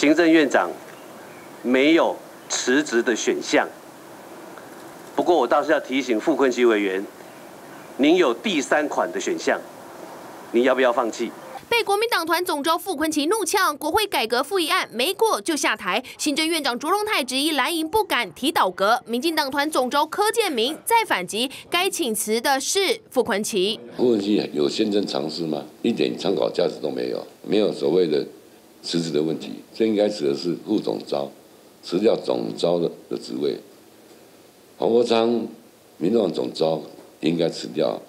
行政院长没有辞职的选项，不过我倒是要提醒傅昆萁委员，您有第三款的选项，你要不要放弃？被国民党团总召傅昆萁怒呛，国会改革复议案没过就下台，行政院长卓荣泰质疑蓝营不敢提倒阁，民进党团总召柯建明再反击，该请辞的是傅昆萁。傅昆萁有先阵尝试吗？一点参考价值都没有，没有所谓的。辞职的问题，这应该辞的是副总招，辞掉总招的的职位。黄国昌，民众党总招应该辞掉，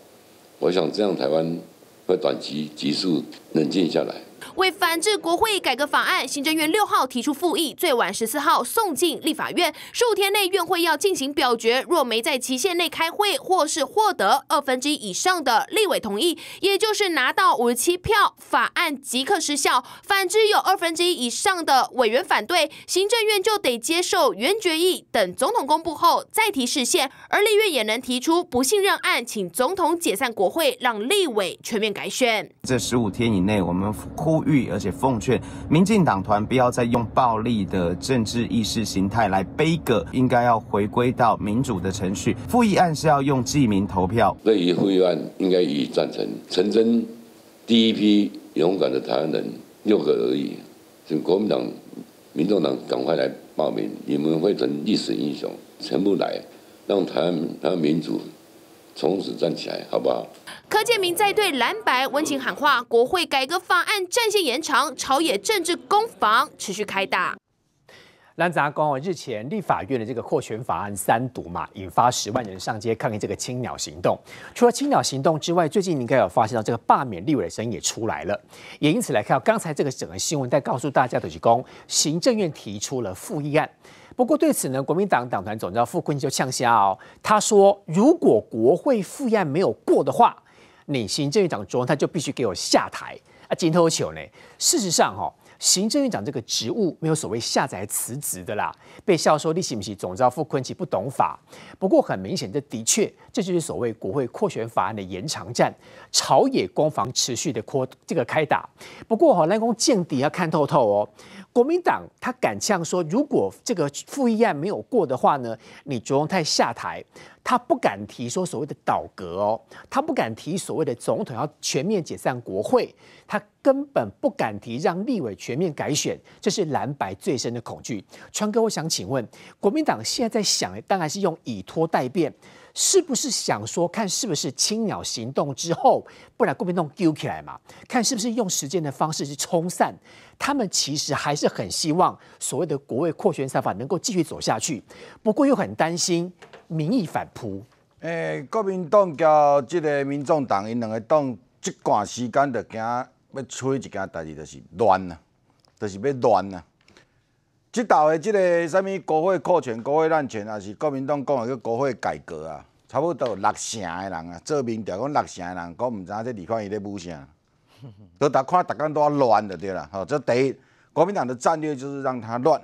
我想这样台湾会短期急速冷静下来。为反制国会改革法案，行政院六号提出复议，最晚十四号送进立法院。十五天内院会要进行表决，若没在期限内开会，或是获得二分之一以上的立委同意，也就是拿到五十七票，法案即刻失效。反之有二分之一以上的委员反对，行政院就得接受原决议，等总统公布后再提时现。而立院也能提出不信任案，请总统解散国会，让立委全面改选。这十五天以内，我们呼。吁，而且奉劝民进党团不要再用暴力的政治意识形态来背歌，应该要回归到民主的程序。复议案是要用记名投票。对于复议案，应该予以赞成。陈真，第一批勇敢的台湾人六个而已，请国民党、民众党赶快来报名，你们会成历史英雄，全部来让台湾、台湾民主从此站起来，好不好？柯建明在对蓝白温情喊话，国会改革法案战线延长，朝野政治攻防持续开打。蓝杂公日前立法院的这个扩权法案三读嘛，引发十万人上街抗议这个青鸟行动。除了青鸟行动之外，最近应该有发现到这个罢免立委的声音也出来了。也因此来看到刚才这个整个新闻在告诉大家的，是公行政院提出了复议案。不过对此呢，国民党党团总召傅昆就呛下哦，他说如果国会复议案没有过的话。你行政院长朱他就必须给我下台啊！金头球呢？事实上，哈，行政院长这个职务没有所谓下载辞职的啦。被笑说你起不起，总知道傅昆萁不懂法。不过很明显，这的确这就是所谓国会扩权法案的延长战，朝野攻防持续的扩这个开打。不过哈，赖公见底要看透透哦。国民党他敢呛说，如果这个复议案没有过的话呢，你卓旺泰下台。他不敢提说所谓的倒戈哦，他不敢提所谓的总统要全面解散国会，他根本不敢提让立委全面改选，这是蓝白最深的恐惧。川哥，我想请问，国民党现在在想，当然是用以拖代变。是不是想说，看是不是青鸟行动之后，不然国民党丢起来嘛？看是不是用时间的方式去冲散？他们其实还是很希望所谓的国卫扩权宪法能够继续走下去，不过又很担心民意反扑。诶，国民党交这个民众党，因两个党这段时间就惊要出一件代志，就是乱啊，就是要乱啊。即道的即个啥物国会扩权、国会滥权，也是国民党讲的叫国会改革啊，差不多六成的人啊做民调，讲六成的人讲，毋知影这地方在咧弄啥，都逐看逐工都要乱的，对啦，吼。这第一，国民党的战略就是让他乱。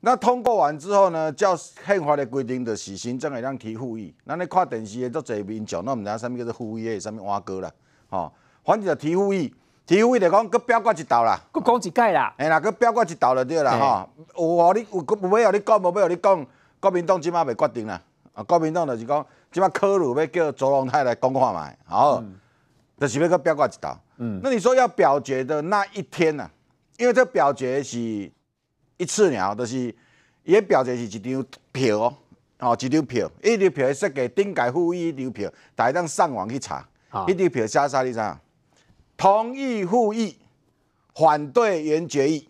那通过完之后呢，叫宪法的规定着是行政会当提复议，咱咧看电视的做侪民众，那毋知影啥物叫做复议，啥物弯哥啦，吼，反正就提复议。TV 就讲，佮表决一道啦，佮讲一届啦。哎啦，佮表决一道就对啦吼。有互你有佮，有，要互你讲，无要互你讲。国民党即码袂决定啦。啊，国民党就是讲，即码科鲁要叫左宗泰来讲看卖，好，就是要佮表决一道。嗯，那你说要表决的那一天呐？因为这表决是一次鸟，就是伊的表决是一张票，哦，一张票，一张票是顶丁家议一张票，大家上网去查，一张票写啥？你知？同意复议，反对原决议；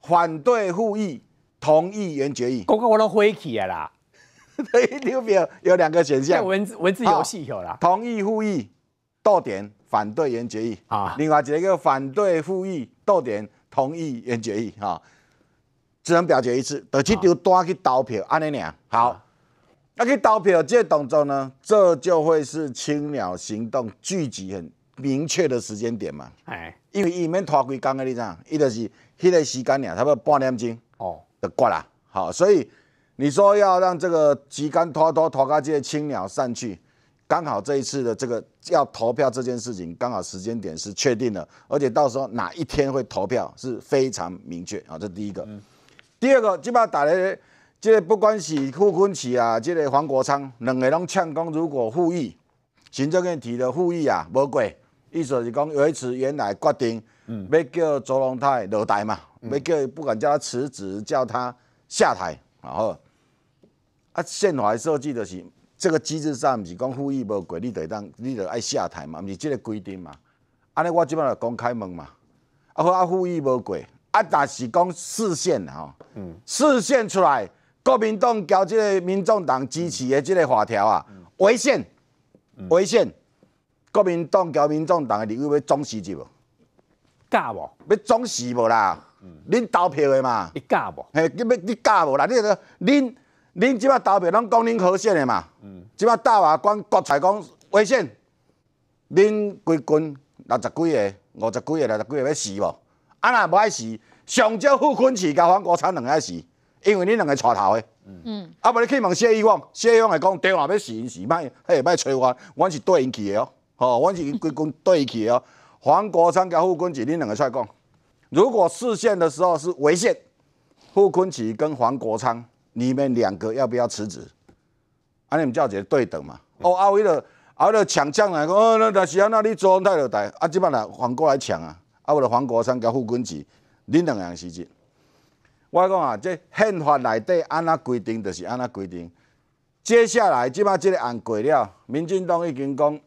反对复议，同意原决议。哥哥我都回来了，对，投表有两个选项。文字文字游戏有了。同意复议，到点；反对原决议，啊。另外一个反对复议，到点；同意原决议，哈。只能表决一次。得去张单去倒票，安尼俩好。那去倒票这动作呢？这就会是青鸟行动聚集很。明确的时间点嘛，哎，因为伊免拖几工个知影？伊就是迄个时间呀，差不多半点钟哦，就过啦。好，所以你说要让这个旗杆拖拖拖个这些青鸟上去，刚好这一次的这个要投票这件事情，刚好时间点是确定的，而且到时候哪一天会投票是非常明确啊。这第一个，第二个，本上打来，即个不管是傅昆萁啊，即个黄国昌两个拢呛讲，如果复议，行政院提的复议啊，无改。意思是讲，维持原来决定，要叫周龙泰下台嘛，要叫不敢叫他辞职，叫他下台，然后啊，宪法设计就是这个机制上，毋是讲呼吁无过，你得当，你得爱下台嘛，毋是这个规定嘛。安尼我即摆就公开问嘛，啊，复议无过，啊，但是讲视线啊，视线出来，国民党交即个民众党支持的这个法条啊，违宪、违宪。国民党交民众党个理由要装死，无假无要总死无啦，恁投票的嘛，假无嘿，你要你假无啦，你个恁恁即摆投票拢讲恁好选的嘛，即摆大话讲国才讲危险，恁规军六十几个、五十几个、六十几个要死无？啊若无爱死，上少富坤市甲黄国昌两个死，因为恁两个带头的。嗯，啊无你去问谢易旺，谢易旺会讲电话要死，因死卖嘿卖吹我，我是对因去诶哦。哦，阮是规傅对起哦，黄国昌甲傅昆起，恁两个出来讲。如果视线的时候是违宪，傅昆起跟黄国昌，你们两个要不要辞职？安尼，你们叫个对等嘛？哦，阿维了，阿了抢将来，哦，那那是尼哪做状态了？代，啊，即摆人反过来抢啊！阿维了，黄国昌甲傅昆起，恁两个人辞职。我讲啊，这宪法内底安那规定，就是安那规定。接下来即摆即个案过了，民进党已经讲。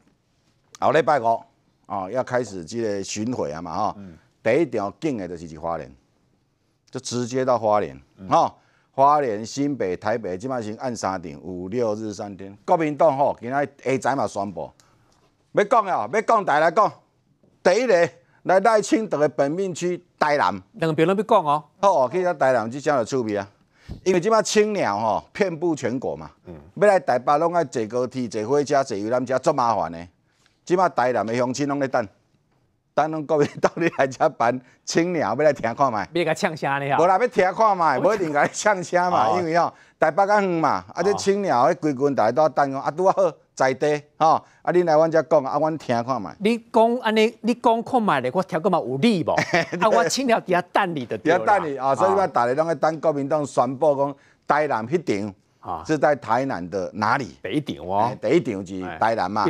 后礼拜五，哦，要开始这个巡回啊嘛，吼，第一条经的就是花莲，就直接到花莲，吼。花莲、新北、台北，即嘛先按三场，五六日三天。国民党吼，今仔下仔嘛宣布，要讲呀，要讲，台来讲，第一个来台青党的本命区台南，两个评论要讲哦。好，去到台南即真有趣味啊，因为即嘛青鸟吼，遍布全国嘛，嗯，要来台北拢爱坐高铁、坐火车、坐游览车，足麻烦诶。即摆台南的乡亲拢咧等，等国民党来遮饭。青鸟要来听看卖？要甲呛声呢？无啦，要听看卖，无一定甲你呛声嘛。因为吼，台北较远嘛，啊，这青鸟迄规群都在等我，啊，拄好在地，吼，啊，你来阮遮讲，啊，阮听看卖。你讲安尼，你讲看卖咧，我听个嘛有理无？啊，我青鸟伫遐等你的。遐等你啊！所以我大家拢咧等国民党宣布讲台南迄场。啊！是在台南的哪里？第一场哦，第一场是台南嘛。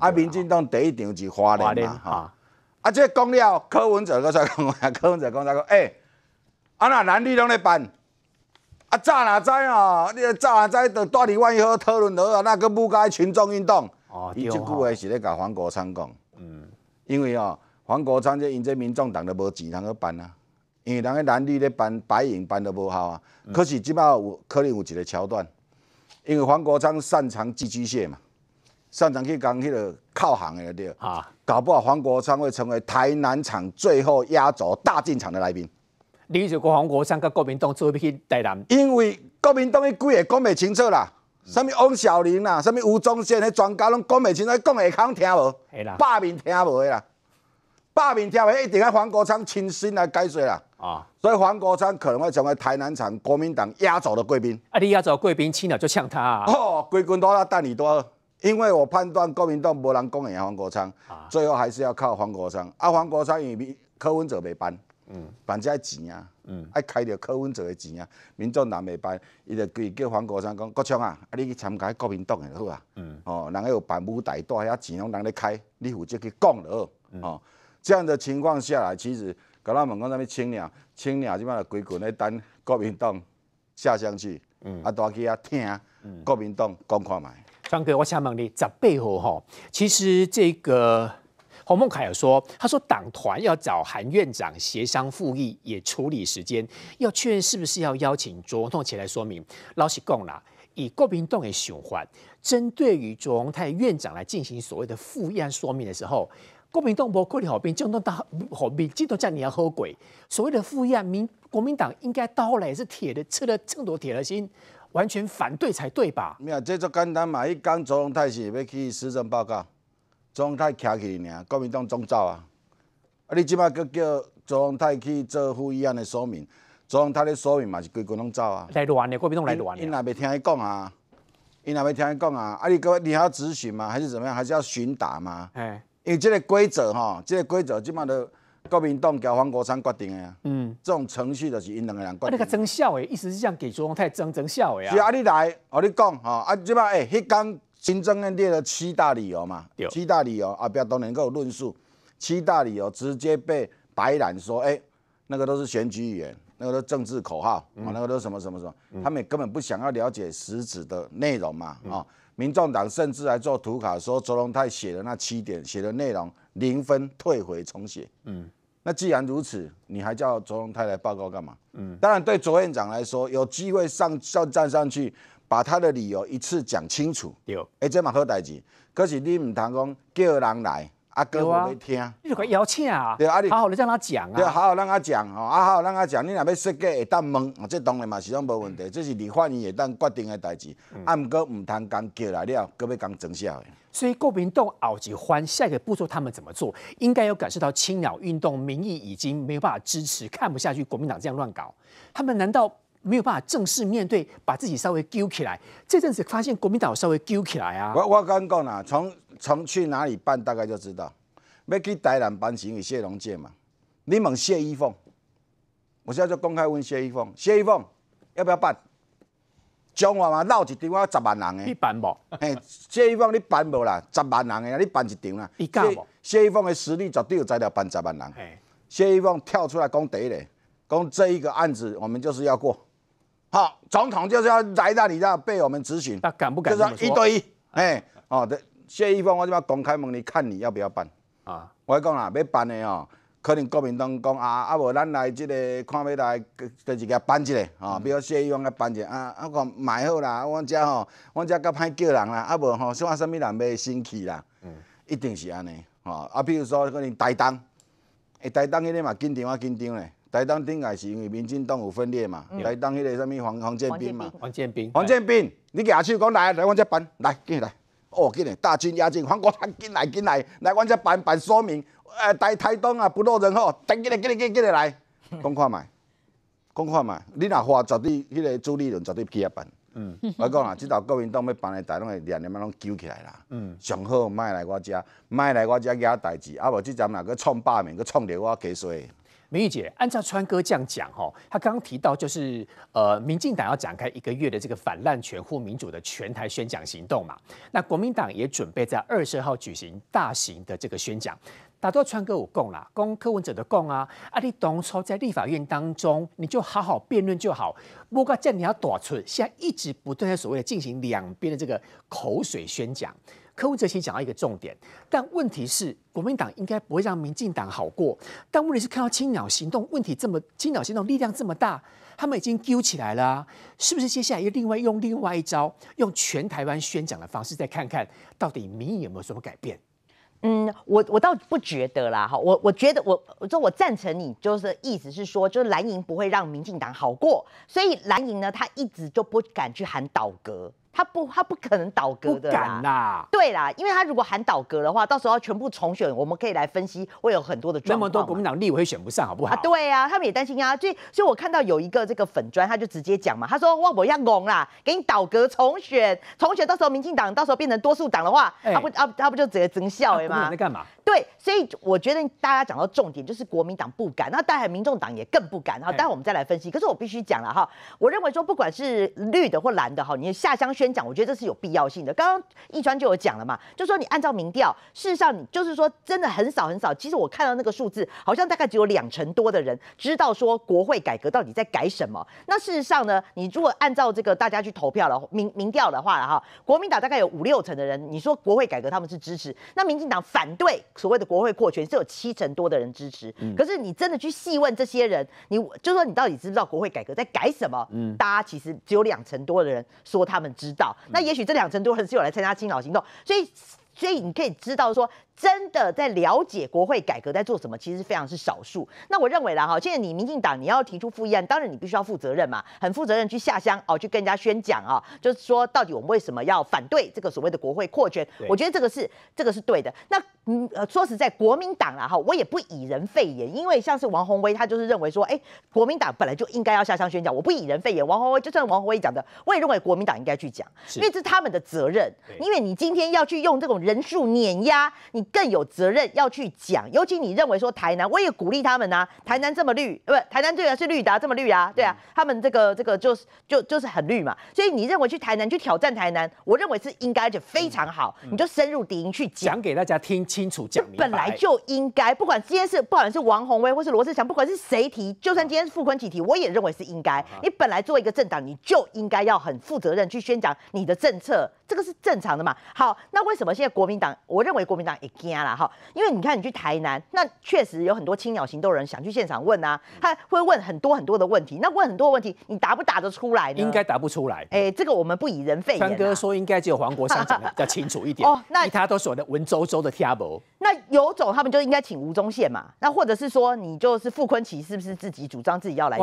啊，民进党第一场是花莲嘛。啊，啊，这讲了柯文哲个在讲 柯文哲讲在讲，哎，啊那男女拢咧办。啊，早哪仔啊，你早哪仔到大里万益河讨论了，那个不该群众运动。哦，伊即句话是咧甲黄国昌讲。嗯，因为哦，黄国昌即因这民众党都无钱，啷个办啊？因为人家蓝绿咧办，白银办得无好啊。可是这摆可能有一个桥段，因为黄国昌擅长寄居蟹嘛，擅长去讲迄个靠行的对。啊，搞不好黄国昌会成为台南场最后压轴大进场的来宾。你就讲黄国昌跟国民党做咩去台南？因为国民党伊几个讲袂清楚啦，什么汪小玲啦，什么吴宗宪，迄专家拢讲袂清楚，讲会康听无？系面听无的啦。罢免条以一定要黄国昌亲身来解说啦。啊，所以黄国昌可能会成为台南场国民党压轴的贵宾。啊，你压轴贵宾，千了就抢他啊。哦，贵君多啦，但你多，因为我判断国民党无人公演黄国昌，啊，最后还是要靠黄国昌。啊，黄国昌与民柯文哲没办，嗯，办只钱啊，嗯，爱开着柯文哲的钱啊，民众党没办，伊就直接叫黄国昌讲，国昌啊，啊，你去参加国民党就好啊，嗯，哦，人有办舞台多，遐钱拢人咧开，你负责去讲落，哦。这样的情况下来，其实，搞到门口那边清鸟，清鸟这边规群咧等国民党下乡去，啊，大家听国民党讲看卖。张哥，我想问你，十八号哈，其实这个洪孟凯有说，他说党团要找韩院长协商复议，也处理时间，要确认是不是要邀请卓宏泰来说明。老实讲啦，以国民党的循环，针对于卓文泰院长来进行所谓的复议案说明的时候。国民党不鼓励和平，就弄打和平。基督教你要好鬼？所谓的副议案，民国民党应该到后来是铁的，吃了秤砣多铁了心，完全反对才对吧？咩啊，这作简单嘛，伊讲周鸿泰是要去施政报告，周鸿泰徛去尔，国民党总走啊。啊，你即马阁叫周鸿泰去做副议案的说明，周鸿泰的说明嘛是规个拢走啊。赖乱的，国民党赖乱的。伊那未听伊讲啊，伊那未听伊讲啊。啊，你今你还要质询吗？还是怎么样？还是要询答吗？哎。因为这个规则哈，这个规则起码都国民党交黄国昌决定的啊。嗯，这种程序就是因两个人决定。那个曾孝伟，意思是这样给朱统太真曾孝伟啊。是啊，你来，我你讲哈啊，起码诶，迄天新增院列了七大理由嘛，七大理由不要都能够论述。七大理由直接被白兰说，诶，那个都是选举语言，那个都政治口号，啊，那个都是什么什么什么，他们根本不想要了解实质的内容嘛，啊。民众党甚至还做图卡说卓荣泰写的那七点写的内容零分退回重写，嗯，那既然如此，你还叫卓荣泰来报告干嘛？嗯，当然对卓院长来说，有机会上上站上去，把他的理由一次讲清楚。有，哎，这马赫代子，可是你唔谈讲叫人来。阿哥，我来听。你就该邀请啊，对啊，你好好的让他讲啊，对，好好让他讲哦，啊，好好让他讲，你若要设计会当问，这当然嘛，始终无问题，这是你发言也当决定的代志，啊，俺过唔通刚叫来了，搁要刚装的。所以国民党熬几欢，下一个步骤他们怎么做？应该有感受到青鸟运动民意已经没有办法支持，看不下去国民党这样乱搞，他们难道没有办法正式面对，把自己稍微揪起来？这阵子发现国民党稍微揪起来啊。我我刚刚讲啊，从从去哪里办大概就知道，要去台南办，行李谢龙介嘛，你问谢依凤，我现在就公开问谢依凤，谢依凤要不要办？中华嘛闹一场，我十万人的。你办不？嘿，谢依凤，你办不啦？十万人的，你办一场啦？你敢不？谢依凤的实力，绝对有材料办，十万人。谢依凤跳出来攻敌嘞，讲这一个案子，我们就是要过。好，总统就是要来那里要被我们咨询。他敢不敢？就是一对一。哎，好的。谢依芳，我即摆公开问你，看你要不要办？啊，我讲啦，要办的哦，可能国民党讲啊，啊无咱来即个，看要来，就是个办一个，吼，比如谢依芳甲办一个，啊，啊讲买好啦，啊，我这吼，阮遮较歹叫人啦，啊无吼，像啊什么人要生气啦，嗯，一定是安尼，吼，啊比如说可能台东，诶，台东迄个嘛紧张啊紧张咧，台东顶个是因为民进党有分裂嘛，台东迄个什物黄黄建斌嘛，黄建斌，黄建斌，你举手讲来，来阮遮办，来跟来。哦，进来，大军压境，黄国昌进来，进来，来，阮这办办说明，呃，台东啊，不落人后，等进来，进来，进进来，来，讲看卖，讲看卖，你若花绝对，迄个主利润绝对去遐办。嗯。我讲啊，即道国民党要办的台，拢会连的嘛，拢揪起来啦。嗯。上好，莫来我遮，莫来我遮惹代志，啊，无即阵若去创霸名，去创着我家衰。明玉姐，按照川哥这样讲哈，他刚刚提到就是呃，民进党要展开一个月的这个反滥全或民主的全台宣讲行动嘛，那国民党也准备在二十号举行大型的这个宣讲。打到川哥我供啦，供柯文哲的供啊，啊你动手在立法院当中，你就好好辩论就好，不过这你要躲出，现在一直不断在所谓的进行两边的这个口水宣讲。柯文哲其实讲到一个重点，但问题是国民党应该不会让民进党好过，但问题是看到青鸟行动问题这么青鸟行动力量这么大，他们已经揪起来了，是不是接下来又另外用另外一招，用全台湾宣讲的方式再看看到底民意有没有什么改变？嗯，我我倒不觉得啦，哈，我我觉得我我说我赞成你，就是意思是说，就是蓝营不会让民进党好过，所以蓝营呢，他一直就不敢去喊倒戈。他不，他不可能倒戈的啦。对啦，因为他如果喊倒戈的话，到时候全部重选，我们可以来分析，会有很多的状况。那么多国民党立委会选不上，好不好？对呀，他们也担心啊。所以，所以我看到有一个这个粉砖，他就直接讲嘛，他说：“哇，我要拱啦，给你倒戈重选，重选到时候民进党到时候变成多数党的话，他不啊，他不就直接增效哎吗？”你在干嘛？对，所以我觉得大家讲到重点就是国民党不敢，那当然民众党也更不敢。好，待会我们再来分析。可是我必须讲了哈，我认为说不管是绿的或蓝的哈，你下乡宣讲，我觉得这是有必要性的。刚刚易川就有讲了嘛，就说你按照民调，事实上你就是说真的很少很少。其实我看到那个数字，好像大概只有两成多的人知道说国会改革到底在改什么。那事实上呢，你如果按照这个大家去投票了民民调的话了哈，国民党大概有五六成的人，你说国会改革他们是支持，那民进党反对。所谓的国会扩权是有七成多的人支持，可是你真的去细问这些人，你就说你到底知不知道国会改革在改什么？嗯，大家其实只有两成多的人说他们知道，那也许这两成多的人是有来参加青老行动，所以所以你可以知道说，真的在了解国会改革在做什么，其实非常是少数。那我认为啦，哈，现在你民进党你要提出复议案，当然你必须要负责任嘛，很负责任去下乡哦，去跟人家宣讲啊，就是说到底我们为什么要反对这个所谓的国会扩权？我觉得这个是这个是对的。那嗯，说实在，国民党啦，哈，我也不以人废言，因为像是王宏威，他就是认为说，哎，国民党本来就应该要下乡宣讲，我不以人废言。王宏威就算王宏威讲的，我也认为国民党应该去讲，因为这是他们的责任。因为你今天要去用这种人数碾压，你更有责任要去讲。尤其你认为说台南，我也鼓励他们啊，台南这么绿，不，台南最也是绿的，这么绿啊，对啊，他们这个这个就是就就是很绿嘛，所以你认为去台南去挑战台南，我认为是应该而且非常好，你就深入敌营去讲给大家听。清楚讲，这本来就应该，不管今天是不管是王宏威或是罗志祥，不管是谁提，就算今天是傅昆萁提，我也认为是应该。你本来做一个政党，你就应该要很负责任去宣讲你的政策，这个是正常的嘛？好，那为什么现在国民党，我认为国民党也惊了哈？因为你看你去台南，那确实有很多青鸟行动人想去现场问啊，他会问很多很多的问题，那问很多问题，你答不答得出来呢？应该答不出来。哎，这个我们不以人废人。川哥说应该只有黄国昌讲的要清楚一点 哦，那他都是我文绉绉的贴。那有种，他们就应该请吴宗宪嘛。那或者是说，你就是傅坤奇，是不是自己主张自己要来？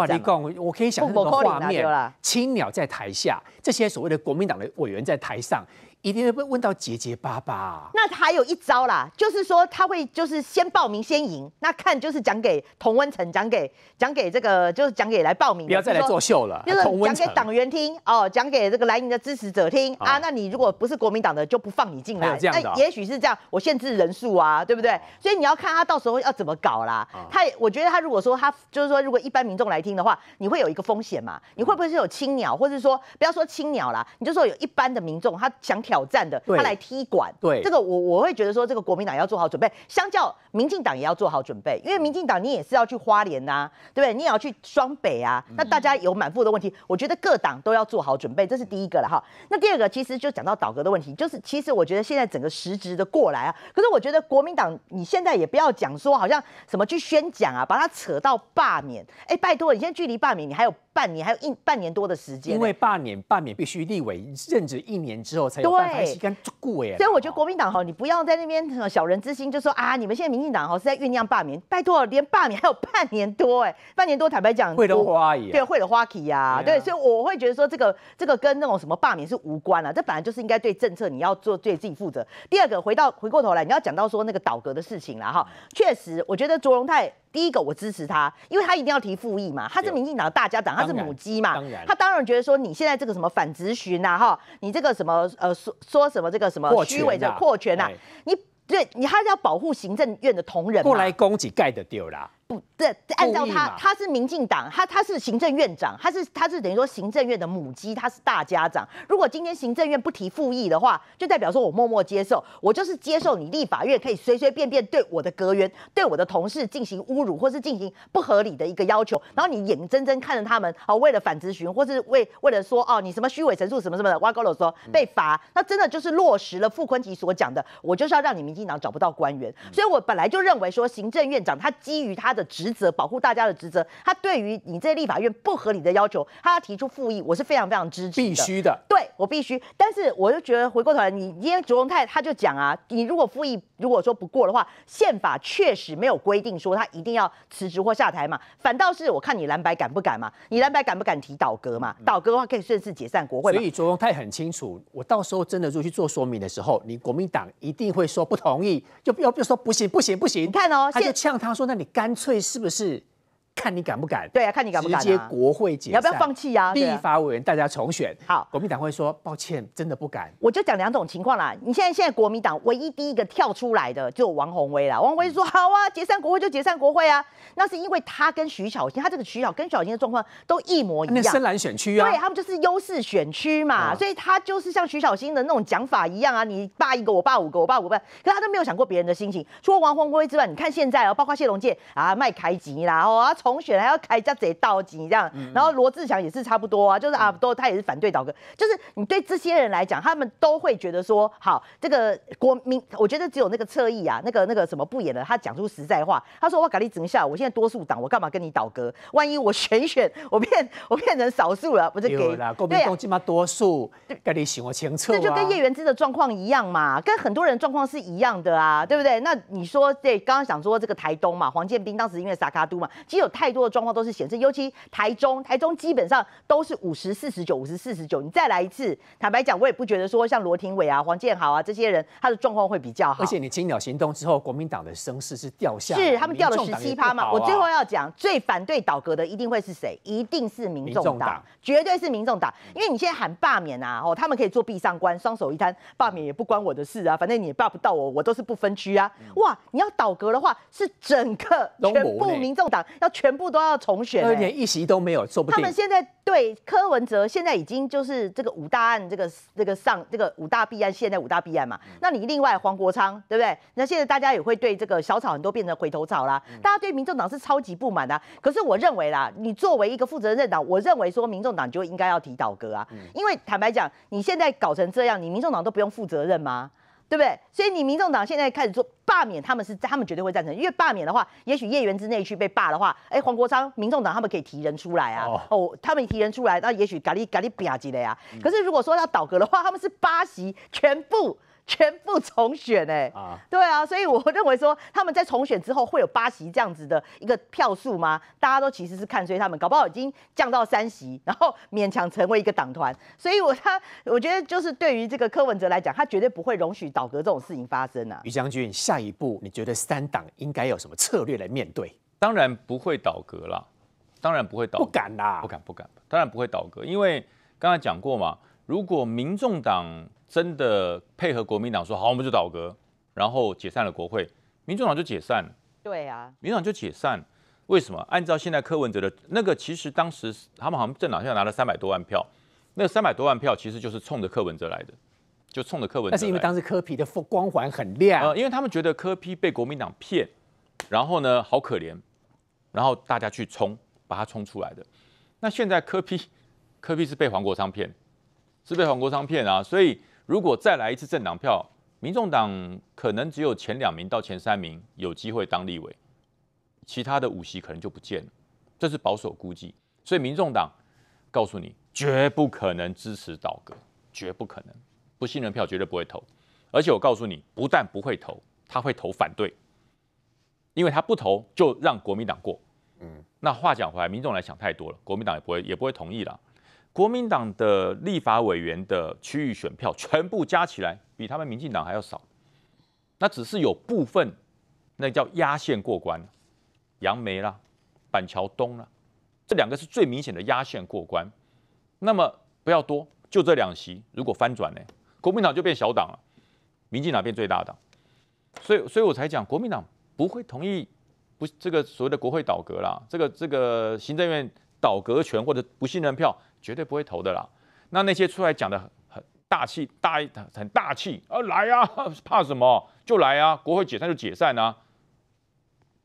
我可以想那个画面，青鸟在台下，这些所谓的国民党的委员在台上。一定会被问到结结巴巴。那还有一招啦，就是说他会就是先报名先赢，那看就是讲给童文成讲给讲给这个就是讲给来报名，不要再来作秀了，就是讲给党员听哦，讲给这个来营的支持者听啊。那你如果不是国民党的就不放你进来，那也许是这样，我限制人数啊，对不对？所以你要看他到时候要怎么搞啦。他我觉得他如果说他就是说如果一般民众来听的话，你会有一个风险嘛？你会不会是有青鸟，或者说不要说青鸟啦，你就说有一般的民众他想。挑战的，他来踢馆，对这个我我会觉得说，这个国民党要做好准备，相较民进党也要做好准备，因为民进党你也是要去花莲呐，对不对？你也要去双北啊，那大家有满腹的问题，我觉得各党都要做好准备，这是第一个了哈。那第二个其实就讲到倒戈的问题，就是其实我觉得现在整个实值的过来啊，可是我觉得国民党你现在也不要讲说好像什么去宣讲啊，把它扯到罢免，哎，拜托，你现在距离罢免你还有。半年还有一半年多的时间，因为罢免，罢免必须立委任职一年之后才有办法去干这个。哎，所以我觉得国民党哈，你不要在那边小人之心，就说啊，你们现在民进党哈是在酝酿罢免，拜托，连罢免还有半年多哎，半年多，坦白讲，会了花也对，会了花体呀，对，所以我会觉得说这个这个跟那种什么罢免是无关了，这本来就是应该对政策你要做对自己负责。第二个，回到回过头来，你要讲到说那个倒阁的事情了哈，确实，我觉得卓荣泰。第一个我支持他，因为他一定要提复议嘛，他是民进党大家长，他是母鸡嘛，他当然觉得说你现在这个什么反直询啊，哈，你这个什么呃说说什么这个什么虚伪的扩权啊，你对你他是要保护行政院的同仁过来攻击盖的丢了。不，这按照他，他是民进党，他他是行政院长，他是他是等于说行政院的母鸡，他是大家长。如果今天行政院不提复议的话，就代表说我默默接受，我就是接受你立法院可以随随便便对我的阁员、对我的同事进行侮辱，或是进行不合理的一个要求，然后你眼睁睁看着他们哦，为了反咨询，或是为为了说哦，你什么虚伪陈述什么什么的挖沟了说被罚，那真的就是落实了傅昆萁所讲的，我就是要让你民进党找不到官员。所以我本来就认为说，行政院长他基于他的。的职责，保护大家的职责。他对于你这立法院不合理的要求，他提出复议，我是非常非常支持，必须的。对我必须，但是我就觉得回过头来，你今天卓荣泰他就讲啊，你如果复议，如果说不过的话，宪法确实没有规定说他一定要辞职或下台嘛。反倒是我看你蓝白敢不敢嘛，你蓝白敢不敢提倒戈嘛？倒戈的话可以顺势解散国会。所以卓荣泰很清楚，我到时候真的如果去做说明的时候，你国民党一定会说不同意，要不要说不行不行不行。你看哦，他就呛他说，那你干脆。以是不是？看你敢不敢？对啊，看你敢不敢直接国会解散？你要不要放弃呀？第一发委员大家重选。好，国民党会说抱歉，真的不敢。我就讲两种情况啦。你现在现在国民党唯一第一个跳出来的就王宏威啦。王宏威说好啊，解散国会就解散国会啊。那是因为他跟徐小新，他这个徐小跟徐小新的状况都一模一样。那深蓝选区啊，对他们就是优势选区嘛，所以他就是像徐小新的那种讲法一样啊，你霸一个，我霸五个，我霸五个。可是他都没有想过别人的心情。除了王宏威之外，你看现在啊，包括谢龙介啊、麦凯吉啦，啊，洪选还要开家贼倒井这样，然后罗志祥也是差不多啊，就是啊，都他也是反对倒戈，就是你对这些人来讲，他们都会觉得说，好，这个国民，我觉得只有那个侧翼啊，那个那个什么不演了，他讲出实在话，他说我咖喱整能笑，我现在多数党，我干嘛跟你倒戈？万一我选选，我变 我变成少数了，不 是给对国民党起码多数咖喱想我清楚，这就跟叶源之的状况一样嘛，跟很多人状况是一样的啊，对不对？那你说对，刚刚想说这个台东嘛，黄建斌当时因为萨卡都嘛，只有。太多的状况都是显示，尤其台中，台中基本上都是五十四十九，五十四十九。你再来一次，坦白讲，我也不觉得说像罗廷伟啊、黄建豪啊这些人，他的状况会比较好。而且你青鸟行动之后，国民党的声势是掉下，是他们掉了十七趴嘛。我最后要讲，最反对倒戈的一定会是谁？一定是民众党，绝对是民众党。因为你现在喊罢免啊，哦，他们可以做壁上关，双手一摊，罢免也不关我的事啊，反正你也罢不到我，我都是不分区啊。哇，你要倒戈的话，是整个全部民众党要。全部都要重选，连一席都没有，说不定。他们现在对柯文哲现在已经就是这个五大案，这个这个上这个五大弊案，现在五大弊案嘛。那你另外黄国昌，对不对？那现在大家也会对这个小草很多变成回头草啦。大家对民众党是超级不满的。可是我认为啦，你作为一个负责任党，我认为说民众党就应该要提倒戈啊。因为坦白讲，你现在搞成这样，你民众党都不用负责任吗？对不对？所以你民众党现在开始做罢免他们是，他们绝对会赞成，因为罢免的话，也许业缘之内去被罢的话，哎，黄国昌、民众党他们可以提人出来啊，哦，他们提人出来，那也许咖喱咖喱吧唧的呀。可是如果说要倒戈的话，他们是八席全部。全部重选哎啊，对啊，所以我认为说他们在重选之后会有八席这样子的一个票数吗？大家都其实是看衰他们，搞不好已经降到三席，然后勉强成为一个党团。所以，我他我觉得就是对于这个柯文哲来讲，他绝对不会容许倒戈这种事情发生啊。于将军，下一步你觉得三党应该有什么策略来面对？当然不会倒戈了，当然不会倒，不敢啦，不敢不敢，当然不会倒戈，因为刚才讲过嘛。如果民众党真的配合国民党说好，我们就倒戈，然后解散了国会，民众党就解散。对啊，民党就解散。为什么？按照现在柯文哲的那个，其实当时他们好像政党在拿了三百多万票，那三百多万票其实就是冲着柯文哲来的，就冲着柯文。哲。那是因为当时柯皮的风光环很亮，因为他们觉得柯皮被国民党骗，然后呢好可怜，然后大家去冲，把他冲出来的。那现在柯皮，柯皮是被黄国昌骗。是被黄国昌骗啊！所以如果再来一次政党票，民众党可能只有前两名到前三名有机会当立委，其他的五席可能就不见了。这是保守估计。所以民众党告诉你，绝不可能支持倒戈，绝不可能不信任票绝对不会投。而且我告诉你，不但不会投，他会投反对，因为他不投就让国民党过。嗯，那话讲回来，民众来想太多了，国民党也不会也不会同意了。国民党的立法委员的区域选票 全部加起来，比他们民进党还要少。那只是有部分，那叫压线过关。杨梅啦，板桥东啦，这两个是最明显的压线过关。那么不要多，就这两席。如果翻转呢，国民党就变小党了，民进党变最大党。所以，所以我才讲国民党不会同意不这个所谓的国会倒阁啦，这个这个行政院倒阁权或者不信任票。绝对不会投的啦。那那些出来讲的很大气，大很大气啊，来呀，怕什么就来啊，国会解散就解散啊。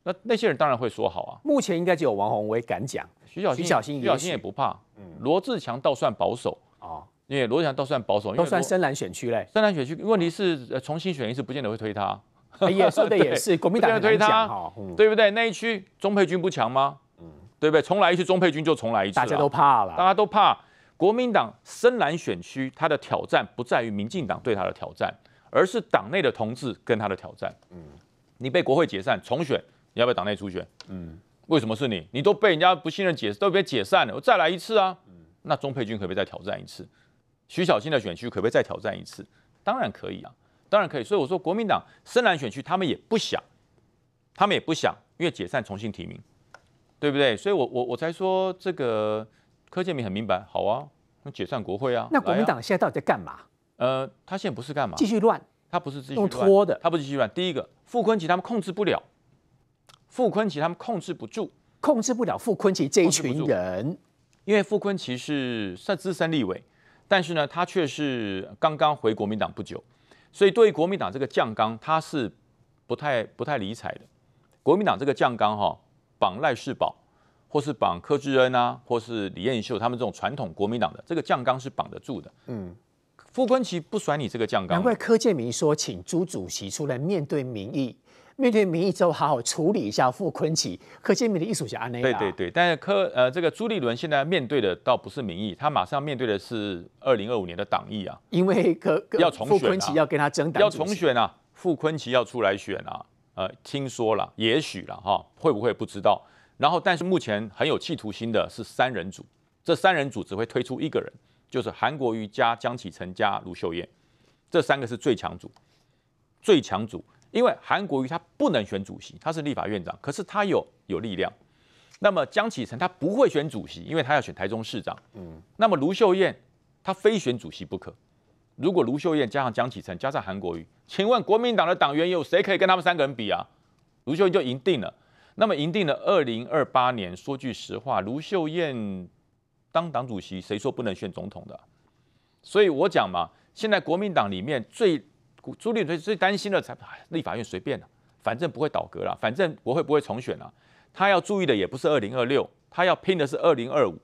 那那些人当然会说好啊。目前应该只有王宏威敢讲，徐小，徐小新，徐小新也不怕。嗯，罗志强倒算保守啊，因为罗志强倒算保守，都算深蓝选区嘞。深蓝选区，问题是重新选一次，不见得会推他。也说的也是，国民党要推他，对不对？那一区钟佩君不强吗？对不对？重来一次，钟沛君就重来一次。大家都怕了，大家都怕国民党深蓝选区，他的挑战不在于民进党对他的挑战，而是党内的同志跟他的挑战。嗯，你被国会解散重选，你要不要党内初选？嗯，为什么是你？你都被人家不信任，解都被解散了，我再来一次啊。嗯，那钟沛君可不可以再挑战一次？徐小新的选区可不可以再挑战一次？当然可以啊，当然可以。所以我说，国民党深蓝选区，他们也不想，他们也不想，因为解散重新提名。对不对？所以，我我我才说这个柯建明很明白，好啊，那解散国会啊。那国民党现在到底在干嘛？呃，他现在不是干嘛？继续乱。他不是继续乱。拖的，他不是继续乱。第一个，傅坤奇他们控制不了，傅坤奇他们控制不住，控制不了傅坤奇这一群人，因为傅坤奇是资深立委，但是呢，他却是刚刚回国民党不久，所以对国民党这个降缸，他是不太不太理睬的。国民党这个降缸哈。绑赖世宝，或是绑柯志恩啊，或是李彦秀，他们这种传统国民党的这个酱缸是绑得住的。嗯，傅昆奇不甩你这个酱缸，难怪柯建明说请朱主席出来面对民意，面对民意之后好好处理一下傅昆奇。柯建明的艺术家阿内。对对对，但是柯呃这个朱立伦现在面对的倒不是民意，他马上要面对的是二零二五年的党意啊，因为柯要重选，傅昆萁要跟他争党，要重选啊，傅昆奇要出来选啊。呃，听说了，也许了哈，会不会不知道？然后，但是目前很有企图心的是三人组，这三人组只会推出一个人，就是韩国瑜加江启臣加卢秀燕，这三个是最强组，最强组。因为韩国瑜他不能选主席，他是立法院长，可是他有有力量。那么江启臣他不会选主席，因为他要选台中市长。嗯，那么卢秀燕他非选主席不可。如果卢秀燕加上江启澄加上韩国瑜，请问国民党的党员有谁可以跟他们三个人比啊？卢秀燕就赢定了。那么赢定了，二零二八年，说句实话，卢秀燕当党主席，谁说不能选总统的？所以我讲嘛，现在国民党里面最朱立伦最最担心的才立法院随便了，反正不会倒戈了，反正国会不会重选了。他要注意的也不是二零二六，他要拼的是二零二五。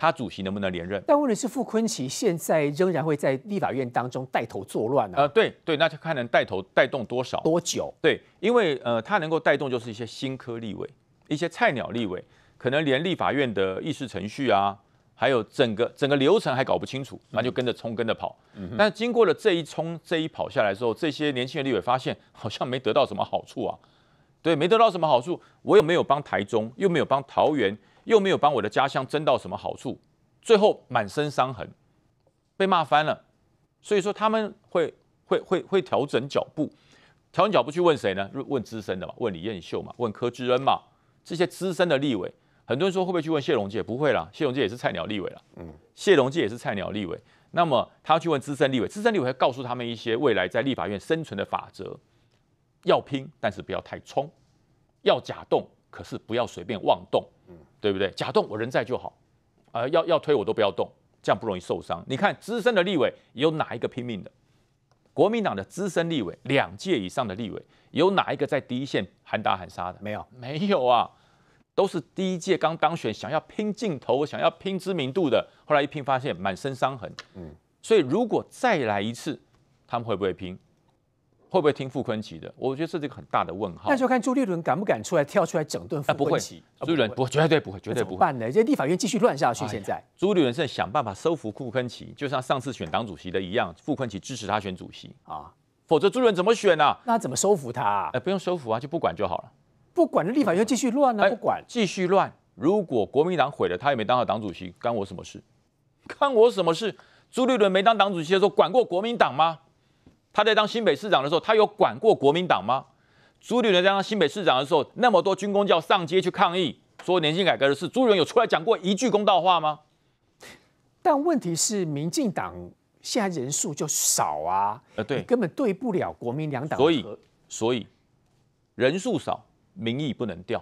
他主席能不能连任？但问题是傅昆奇现在仍然会在立法院当中带头作乱了。呃，对对，那就看能带头带动多少、多久。对，因为呃，他能够带动就是一些新科立委、一些菜鸟立委，可能连立法院的议事程序啊，还有整个整个流程还搞不清楚，那就跟着冲、跟着跑。但经过了这一冲、这一跑下来之后，这些年轻的立委发现 好像没得到什么好处啊，对，没得到什么好处，我又没有帮台中，又没有帮桃园。又没有帮我的家乡争到什么好处，最后满身伤痕，被骂翻了。所以说他们会会会会调整脚步，调整脚步去问谁呢？问资深的嘛，问李彦秀嘛，问柯志恩嘛，这些资深的立委。很多人说会不会去问谢龙介？不会啦，谢龙介也是菜鸟立委啦。嗯，谢龙介也是菜鸟立委。那么他去问资深立委，资深立委会告诉他们一些未来在立法院生存的法则：要拼，但是不要太冲；要假动，可是不要随便妄动。对不对？假动我人在就好，啊，要要推我都不要动，这样不容易受伤。你看资深的立委有哪一个拼命的？国民党的资深立委，两届以上的立委有哪一个在第一线喊打喊杀的？没有，没有啊，都是第一届刚当选想要拼镜头，想要拼知名度的，后来一拼发现满身伤痕。嗯，所以如果再来一次，他们会不会拼？会不会听傅昆萁的？我觉得这是一个很大的问号。那就看朱立伦敢不敢出来跳出来整顿傅。不会，朱立伦不绝对不会，绝对不会。办呢？这立法院继续乱下去，现在。朱立伦是想办法收服傅昆萁，就像上次选党主席的一样，傅昆奇支持他选主席啊，否则朱立伦怎么选呢？那怎么收服他？哎，不用收服啊，就不管就好了。不管，立法院继续乱啊，不管。继续乱，如果国民党毁了，他也没当到党主席，关我什么事？关我什么事？朱立伦没当党主席的时候，管过国民党吗？他在当新北市长的时候，他有管过国民党吗？朱立伦当新北市长的时候，那么多军公教上街去抗议说年薪改革的事，朱立伦有出来讲过一句公道话吗？但问题是，民进党现在人数就少啊，呃，对，根本对不了国民两党。所以，所以人数少，民意不能掉；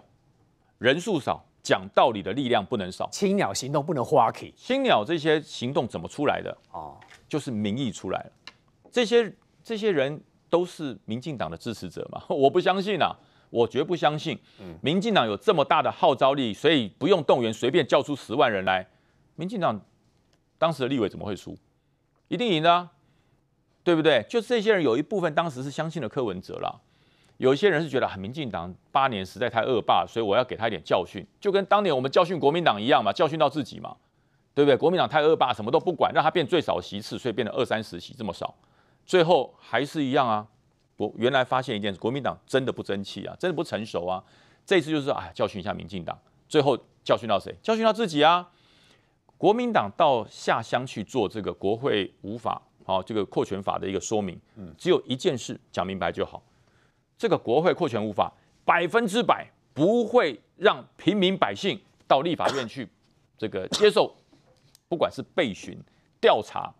人数少，讲道理的力量不能少。青鸟行动不能花弃。青鸟这些行动怎么出来的啊？就是民意出来了，这些。这些人都是民进党的支持者嘛？我不相信啊，我绝不相信，民进党有这么大的号召力，所以不用动员，随便叫出十万人来，民进党当时的立委怎么会输？一定赢的，对不对？就是这些人有一部分当时是相信了柯文哲了，有一些人是觉得民进党八年实在太恶霸，所以我要给他一点教训，就跟当年我们教训国民党一样嘛，教训到自己嘛，对不对？国民党太恶霸，什么都不管，让他变最少席次，所以变得二三十席这么少。最后还是一样啊！我原来发现一件事，国民党真的不争气啊，真的不成熟啊。这次就是哎，教训一下民进党，最后教训到谁？教训到自己啊！国民党到下乡去做这个国会无法，好这个扩权法的一个说明，嗯，只有一件事讲明白就好。这个国会扩权无法，百分之百不会让平民百姓到立法院去，这个接受不管是被询调查。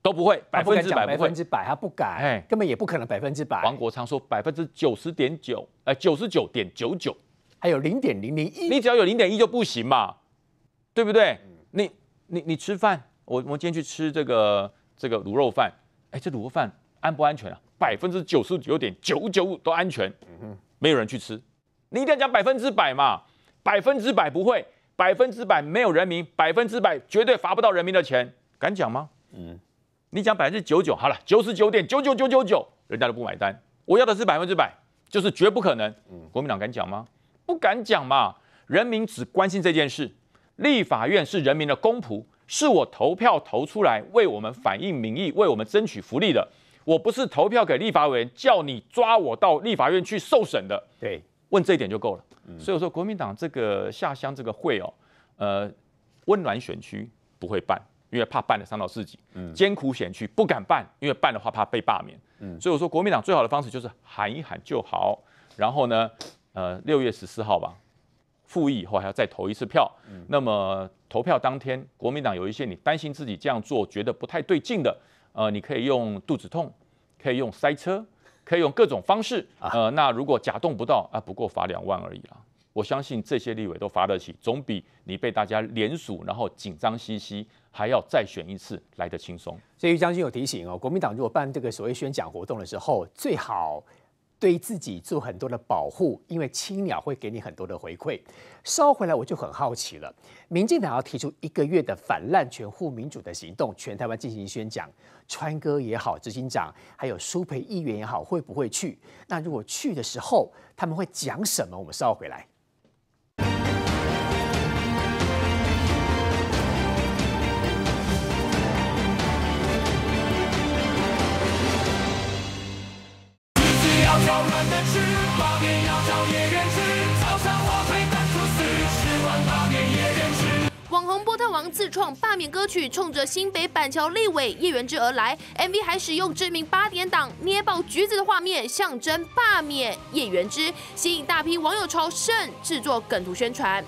都不会百分之百不会，百分之百他不敢，哎，根本也不可能百分之百。王国昌说百分之九十点九，哎，九十九点九九，还有零点零零一。你只要有零点一就不行嘛，对不对？你你你吃饭，我我今天去吃这个这个卤肉饭，哎，这卤肉饭安不安全啊？百分之九十九点九九都安全，嗯没有人去吃，你一定要讲百分之百嘛，百分之百不会，百分之百没有人民，百分之百绝对罚不到人民的钱，敢讲吗？嗯。你讲百分之九九好了，九十九点九九九九九，人家都不买单。我要的是百分之百，就是绝不可能。国民党敢讲吗？不敢讲嘛。人民只关心这件事，立法院是人民的公仆，是我投票投出来为我们反映民意、为我们争取福利的。我不是投票给立法委员叫你抓我到立法院去受审的。对，问这一点就够了。所以我说国民党这个下乡这个会哦，呃，温暖选区不会办。因为怕办了伤到自己，嗯，艰苦险去不敢办，因为办的话怕被罢免，嗯，所以我说国民党最好的方式就是喊一喊就好，然后呢，呃，六月十四号吧，复议以后还要再投一次票，嗯，那么投票当天国民党有一些你担心自己这样做觉得不太对劲的，呃，你可以用肚子痛，可以用塞车，可以用各种方式，呃，那如果假动不到啊，不过罚两万而已啦，我相信这些立委都罚得起，总比你被大家联署然后紧张兮兮。还要再选一次来得轻松，所以将军有提醒哦，国民党如果办这个所谓宣讲活动的时候，最好对自己做很多的保护，因为青鸟会给你很多的回馈。捎回来，我就很好奇了，民进党要提出一个月的反滥权护民主的行动，全台湾进行宣讲，川哥也好，执行长还有苏培议员也好，会不会去？那如果去的时候，他们会讲什么？我们捎回来。的八要找野野早上我吃。网红波特王自创罢免歌曲，冲着新北板桥立委叶元之而来。MV 还使用知名八点档捏爆橘子的画面，象征罢免叶元之，吸引大批网友朝胜制作梗图宣传。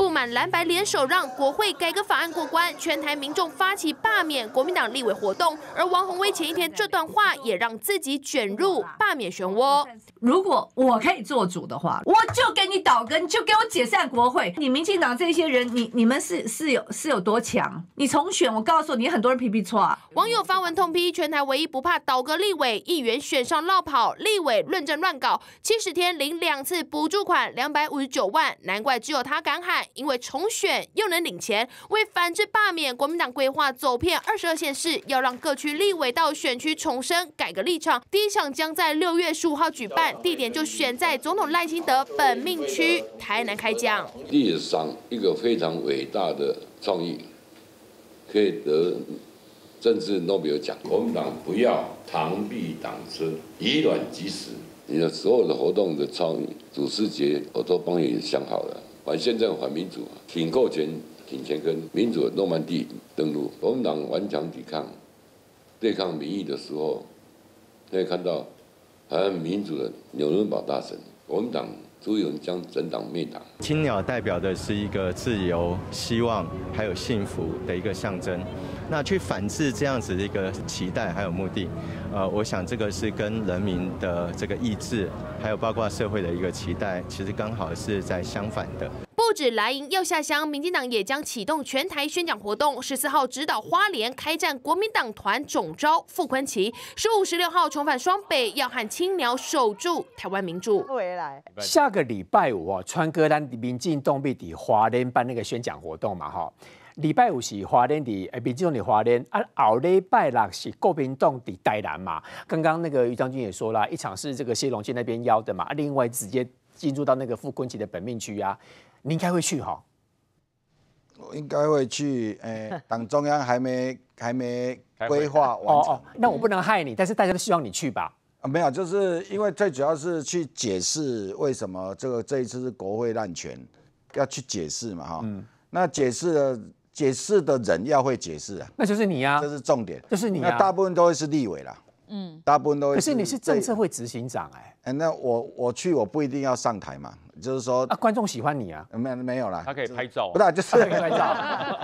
不满蓝白联手让国会改革法案过关，全台民众发起罢免国民党立委活动，而王宏威前一天这段话也让自己卷入罢免漩涡。如果我可以做主的话，我就给你倒戈，你就给我解散国会。你民进党这些人，你你们是是有是有多强？你重选，我告诉你，很多人皮皮错啊。网友发文痛批全台唯一不怕倒戈立委，议员选上落跑，立委论证乱搞，七十天领两次补助款两百五十九万，难怪只有他敢喊因为重选又能领钱，为反制罢免国民党规划走遍二十二县市，要让各区立委到选区重申改革立场。第一场将在六月十五号举办，地点就选在总统赖清德本命区台南开讲。第史上一个非常伟大的创意，可以得政治诺贝尔奖。国民党不要螳臂挡车，以卵击石。你的所有的活动的创意、主持节我都帮你想好了。反宪政、反民主，挺寇前、挺前跟民主。诺曼底登陆，国民党顽强抵抗，对抗民意的时候，可以看到，像民主的纽伦堡大审，国民党。朱永将整党灭党，青鸟代表的是一个自由、希望还有幸福的一个象征。那去反制这样子的一个期待还有目的，呃，我想这个是跟人民的这个意志，还有包括社会的一个期待，其实刚好是在相反的。不止蓝营要下乡，民进党也将启动全台宣讲活动。十四号指导花莲开战，国民党团总招傅昆萁；十五、十六号重返双北，要和青鸟守住台湾民主。回来下个礼拜五，啊，川哥，咱民进党要伫花莲办那个宣讲活动嘛？哈，礼拜五是华联的，呃，民进党的华联，啊，后礼拜六是国民党伫台南嘛？刚刚那个于将军也说了，一场是这个谢龙介那边邀的嘛，啊，另外直接进入到那个傅昆萁的本命区啊。你应该会去哈，我应该会去。诶，党中央还没还没规划完成。哦哦，那我不能害你，但是大家都希望你去吧。啊，没有，就是因为最主要是去解释为什么这个这一次是国会滥权，要去解释嘛哈。嗯。那解释的解释的人要会解释啊，那就是你呀，这是重点，就是你。那大部分都会是立委啦。嗯，大部分都可是你是政策会执行长哎，哎，那我我去我不一定要上台嘛，就是说啊，观众喜欢你啊，没没有啦，他可以拍照，不，那就是拍照，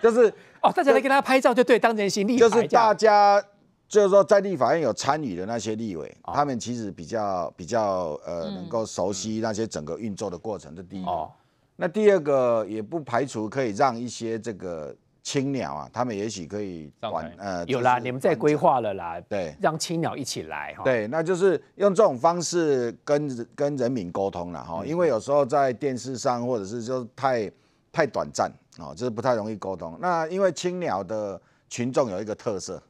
就是哦，大家来跟他拍照就对，当人行立就是大家就是说在立法院有参与的那些立委，他们其实比较比较呃能够熟悉那些整个运作的过程。这一。哦，那第二个也不排除可以让一些这个。青鸟啊，他们也许可以玩呃，有啦，你们在规划了啦，对，让青鸟一起来哈，对，那就是用这种方式跟跟人民沟通了哈，因为有时候在电视上或者是就太太短暂哦，就是不太容易沟通。那因为青鸟的群众有一个特色，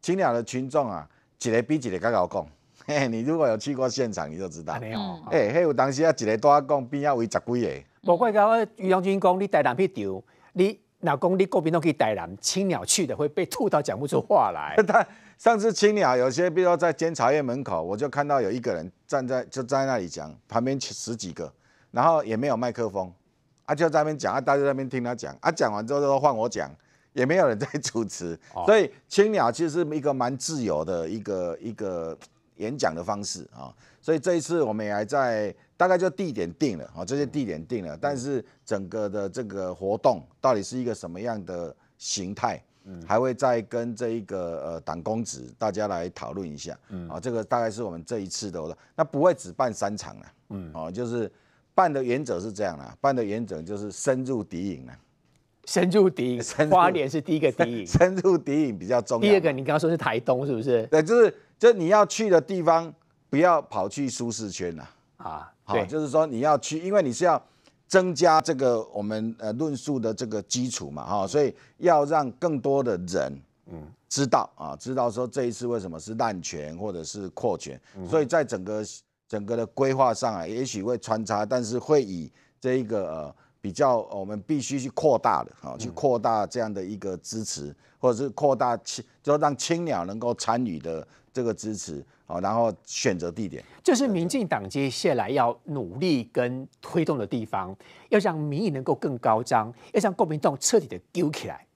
青鸟的群众啊，一个比一个好讲，嘿，你如果有去过现场，你就知道。没哎，嘿，有当时啊，一个带我讲，边啊围十几个。不过，刚刚余将军讲，你带人去钓，你。那工地各边都可以逮人，青鸟去的会被吐到讲不出话来。他 上次青鸟有些，比如说在监察院门口，我就看到有一个人站在就在那里讲，旁边十几个，然后也没有麦克风，啊就在那边讲，啊大家在那边听他讲，啊讲完之后都换我讲，也没有人在主持，所以青鸟其实一个蛮自由的一个一个演讲的方式啊，所以这一次我们也在。大概就地点定了啊，这些地点定了，但是整个的这个活动到底是一个什么样的形态，还会再跟这一个呃党公组大家来讨论一下。嗯啊，这个大概是我们这一次的，那不会只办三场啊，嗯哦，就是办的原则是这样的，办的原则就是深入敌营啊。深入敌营，花莲是第一个敌营。深入敌营比较重要。第二个，你刚刚说是台东，是不是？对，就是就你要去的地方，不要跑去舒适圈了。啊。对，就是说你要去，因为你是要增加这个我们呃论述的这个基础嘛，哈，所以要让更多的人嗯知道啊，知道说这一次为什么是滥权或者是扩权，所以在整个整个的规划上啊，也许会穿插，但是会以这一个呃比较我们必须去扩大的啊，去扩大这样的一个支持，或者是扩大青，就让青鸟能够参与的。这个支持啊，然后选择地点，这是民进党接下来要努力跟推动的地方，要让民意能够更高涨，要让国民度彻底的丢起来。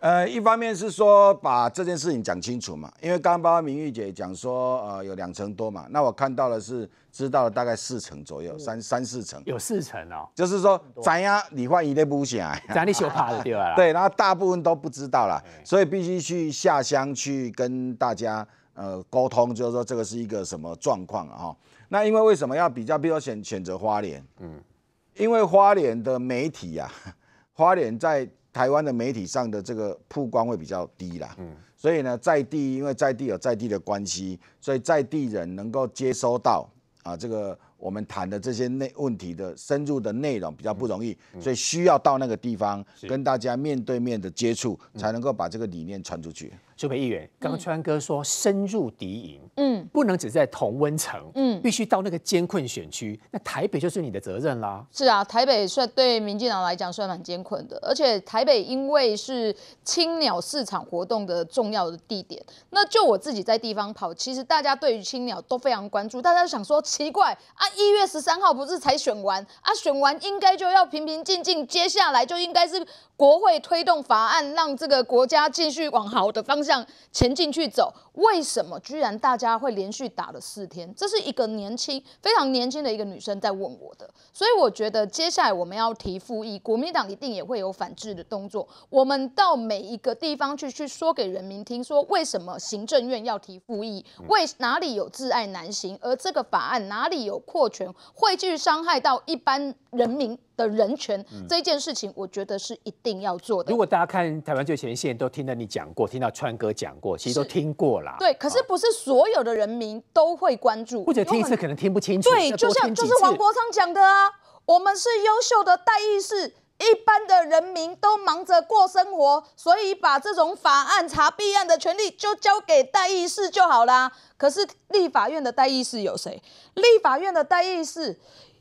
呃，一方面是说把这件事情讲清楚嘛，因为刚刚明玉姐讲说，呃，有两成多嘛，那我看到的是知道了大概四成左右，三三四成，有四成哦，就是说怎样李焕仪内部不写，怎修你羞怕了对吧？对，然后大部分都不知道了，所以必须去下乡去跟大家。呃，沟通就是说这个是一个什么状况啊？哈，那因为为什么要比较，比如选选择花莲？嗯，因为花莲的媒体啊，花莲在台湾的媒体上的这个曝光会比较低啦。嗯，所以呢，在地因为在地有在地的关系，所以在地人能够接收到啊这个我们谈的这些内问题的深入的内容比较不容易，所以需要到那个地方跟大家面对面的接触，才能够把这个理念传出去。台培议员刚刚川哥说：“深入敌营，嗯，不能只在同温层，嗯，必须到那个艰困选区。那台北就是你的责任啦。”是啊，台北算对民进党来讲算蛮艰困的，而且台北因为是青鸟市场活动的重要的地点，那就我自己在地方跑。其实大家对于青鸟都非常关注，大家想说奇怪啊，一月十三号不是才选完啊？选完应该就要平平静静，接下来就应该是国会推动法案，让这个国家继续往好的方。这样前进去走，为什么居然大家会连续打了四天？这是一个年轻、非常年轻的一个女生在问我的，所以我觉得接下来我们要提复议，国民党一定也会有反制的动作。我们到每一个地方去，去说给人民听，说为什么行政院要提复议，为哪里有自爱难行，而这个法案哪里有扩权，会继续伤害到一般人民。的人权这件事情，我觉得是一定要做的。如果大家看《台湾最前线》，都听到你讲过，听到川哥讲过，其实都听过了。对，可是不是所有的人民都会关注，或者听一次可能听不清楚。对，就像就是王国昌讲的啊，我们是优秀的代议士，一般的人民都忙着过生活，所以把这种法案查弊案的权利就交给代议士就好啦。可是立法院的代议士有谁？立法院的代议士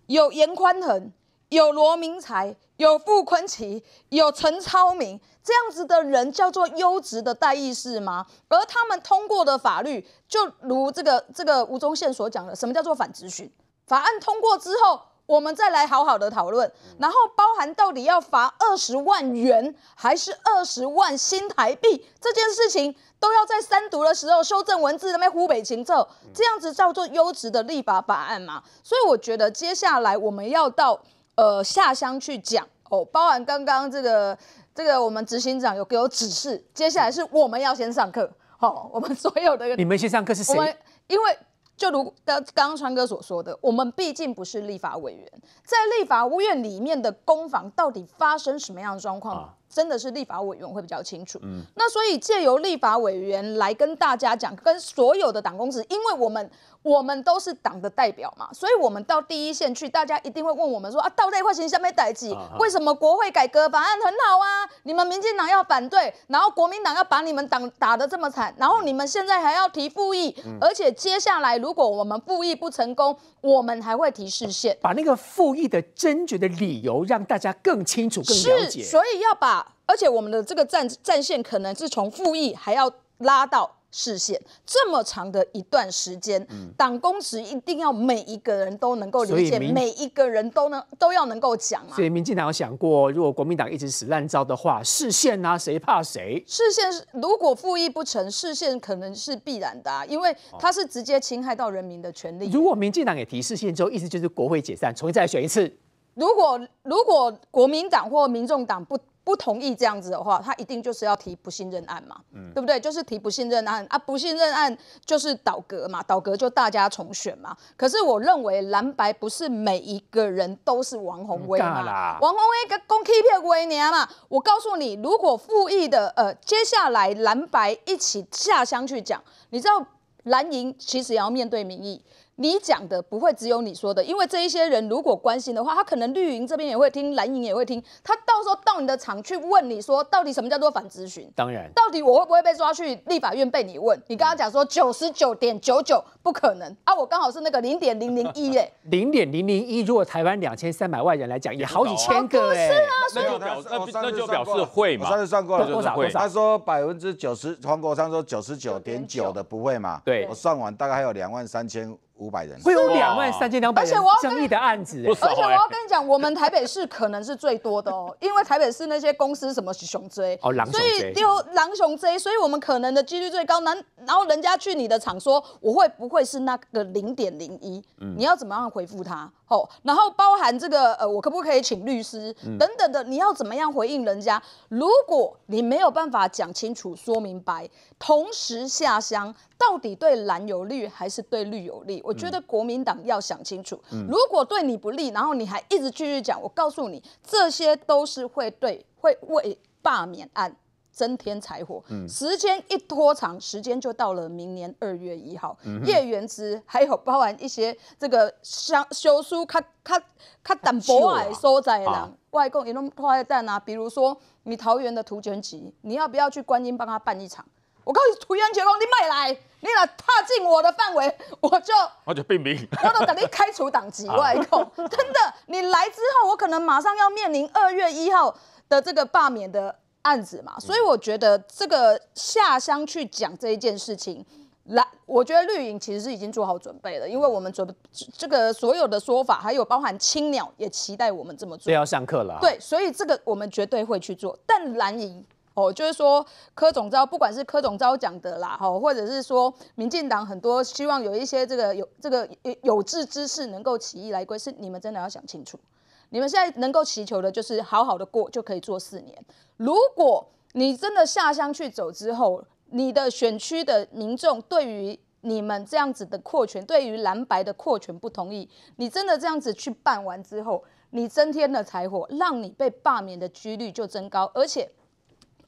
有严宽恒。有罗明才，有傅坤奇，有陈超明这样子的人叫做优质的代议士吗？而他们通过的法律，就如这个这个吴宗宪所讲的，什么叫做反咨询？法案通过之后，我们再来好好的讨论，然后包含到底要罚二十万元还是二十万新台币这件事情，都要在三读的时候修正文字，那边湖北情奏，这样子叫做优质的立法法案嘛？所以我觉得接下来我们要到。呃，下乡去讲哦，包含刚刚这个这个，我们执行长有给我指示，接下来是我们要先上课，好，我们所有的 你们先上课是谁？我们因为就如刚刚川哥所说的，我们毕竟不是立法委员，在立法委院里面的攻防到底发生什么样的状况，真的是立法委员会比较清楚。嗯，那所以借由立法委员来跟大家讲，跟所有的党工室，因为我们。我们都是党的代表嘛，所以我们到第一线去，大家一定会问我们说啊，到这一块情形没逮及，为什么国会改革法案很好啊？你们民进党要反对，然后国民党要把你们党打得这么惨，然后你们现在还要提复议，而且接下来如果我们复议不成功，我们还会提示宪，把那个复议的真决的理由让大家更清楚、更了解，所以要把，而且我们的这个战战线可能是从复议还要拉到。视线，这么长的一段时间，党公职一定要每一个人都能够理解，每一个人都能都要能够讲。所以民进党有想过，如果国民党一直使烂招的话，视线啊谁怕谁？市是如果复议不成，视线可能是必然的，因为它是直接侵害到人民的权利。如果民进党也提视线之后，意思就是国会解散，重新再选一次。如果如果国民党或民众党不。不同意这样子的话，他一定就是要提不信任案嘛，对不对？就是提不信任案啊，不信任案就是倒戈嘛，倒戈就大家重选嘛。可是我认为蓝白不是每一个人都是王宏威嘛，王宏威跟公 K 骗五年嘛。我告诉你，如果复议的呃，接下来蓝白一起下乡去讲，你知道蓝营其实也要面对民意。你讲的不会只有你说的，因为这一些人如果关心的话，他可能绿营这边也会听，蓝营也会听。他到时候到你的厂去问你说，到底什么叫做反咨询？当然，到底我会不会被抓去立法院被你问？你刚刚讲说九十九点九九不可能啊，我刚好是那个零点零零一哎，零点零零一，如果台湾两千三百万人来讲也好几千个哎，是啊，所那就表示会嘛，算算是过了，多少？他说百分之九十，黄国昌说九十九点九的不会嘛？对，我算完大概还有两万三千。五百人会有两万三千两百人，而且我要跟你讲，我们台北市可能是最多的哦，因为台北市那些公司什么雄追哦，所以丢狼雄追，所以我们可能的几率最高。那然后人家去你的厂说，我会不会是那个零点零一？你要怎么样回复他？哦，然后包含这个，呃，我可不可以请律师等等的，你要怎么样回应人家？如果你没有办法讲清楚、说明白，同时下乡到底对蓝有利还是对绿有利，我觉得国民党要想清楚。如果对你不利，然后你还一直继续讲，我告诉你，这些都是会对会为罢免案。增添柴火，嗯、时间一拖长，时间就到了明年二月一号。嗯、叶源之，还有包含一些这个乡、休书、卡卡卡淡薄爱所在的人，外公、移动破坏蛋啊，比如说你桃园的涂卷吉，你要不要去观音帮他办一场？我告诉涂卷吉，你别来，你来踏进我的范围，我就我就被免，我都等于开除党籍，外公，真的，你来之后，我可能马上要面临二月一号的这个罢免的。案子嘛，所以我觉得这个下乡去讲这一件事情，蓝，我觉得绿营其实是已经做好准备了，因为我们准备这个所有的说法，还有包含青鸟也期待我们这么做，要上课了，对，所以这个我们绝对会去做。但蓝营哦，就是说柯总召，不管是柯总召讲的啦，哦，或者是说民进党很多希望有一些这个有这个有有志之士能够起义来归，是你们真的要想清楚。你们现在能够祈求的就是好好的过就可以做四年。如果你真的下乡去走之后，你的选区的民众对于你们这样子的扩权，对于蓝白的扩权不同意，你真的这样子去办完之后，你增添了柴火，让你被罢免的几率就增高，而且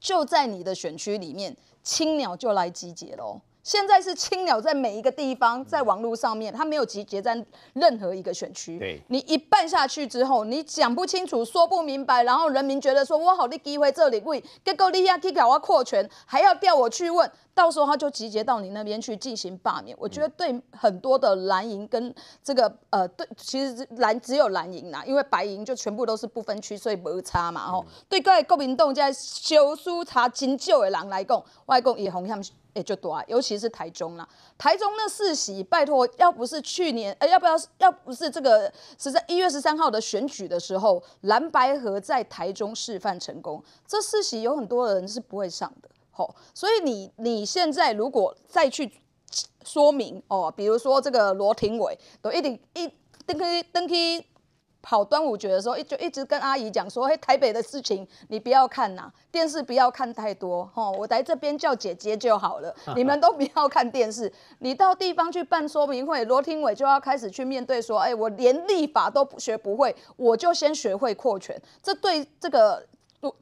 就在你的选区里面，青鸟就来集结喽。现在是青鸟在每一个地方，在网络上面，他没有集结在任何一个选区。对你一办下去之后，你讲不清楚，说不明白，然后人民觉得说：“我好的机会，这里贵，结果你要去搞我扩权，还要调我去问。”到时候他就集结到你那边去进行罢免，我觉得对很多的蓝营跟这个呃，对其实蓝只有蓝营啦，因为白营就全部都是不分区，所以摩差嘛吼。对各位国民党在修书查金旧的人来讲，外公红响也就多啊，尤其是台中啦。台中那四席，拜托，要不是去年，呃，要不要，要不是这个是在一月十三号的选举的时候，蓝白合在台中示范成功，这四席有很多人是不会上的。好，所以你你现在如果再去说明哦，比如说这个罗廷伟，都一定一登去登去跑端午节的时候，一就一直跟阿姨讲说，嘿，台北的事情你不要看呐，电视不要看太多，哦，我来这边叫姐姐就好了，你们都不要看电视，你到地方去办说明会，罗廷伟就要开始去面对说，哎，我连立法都学不会，我就先学会扩权，这对这个。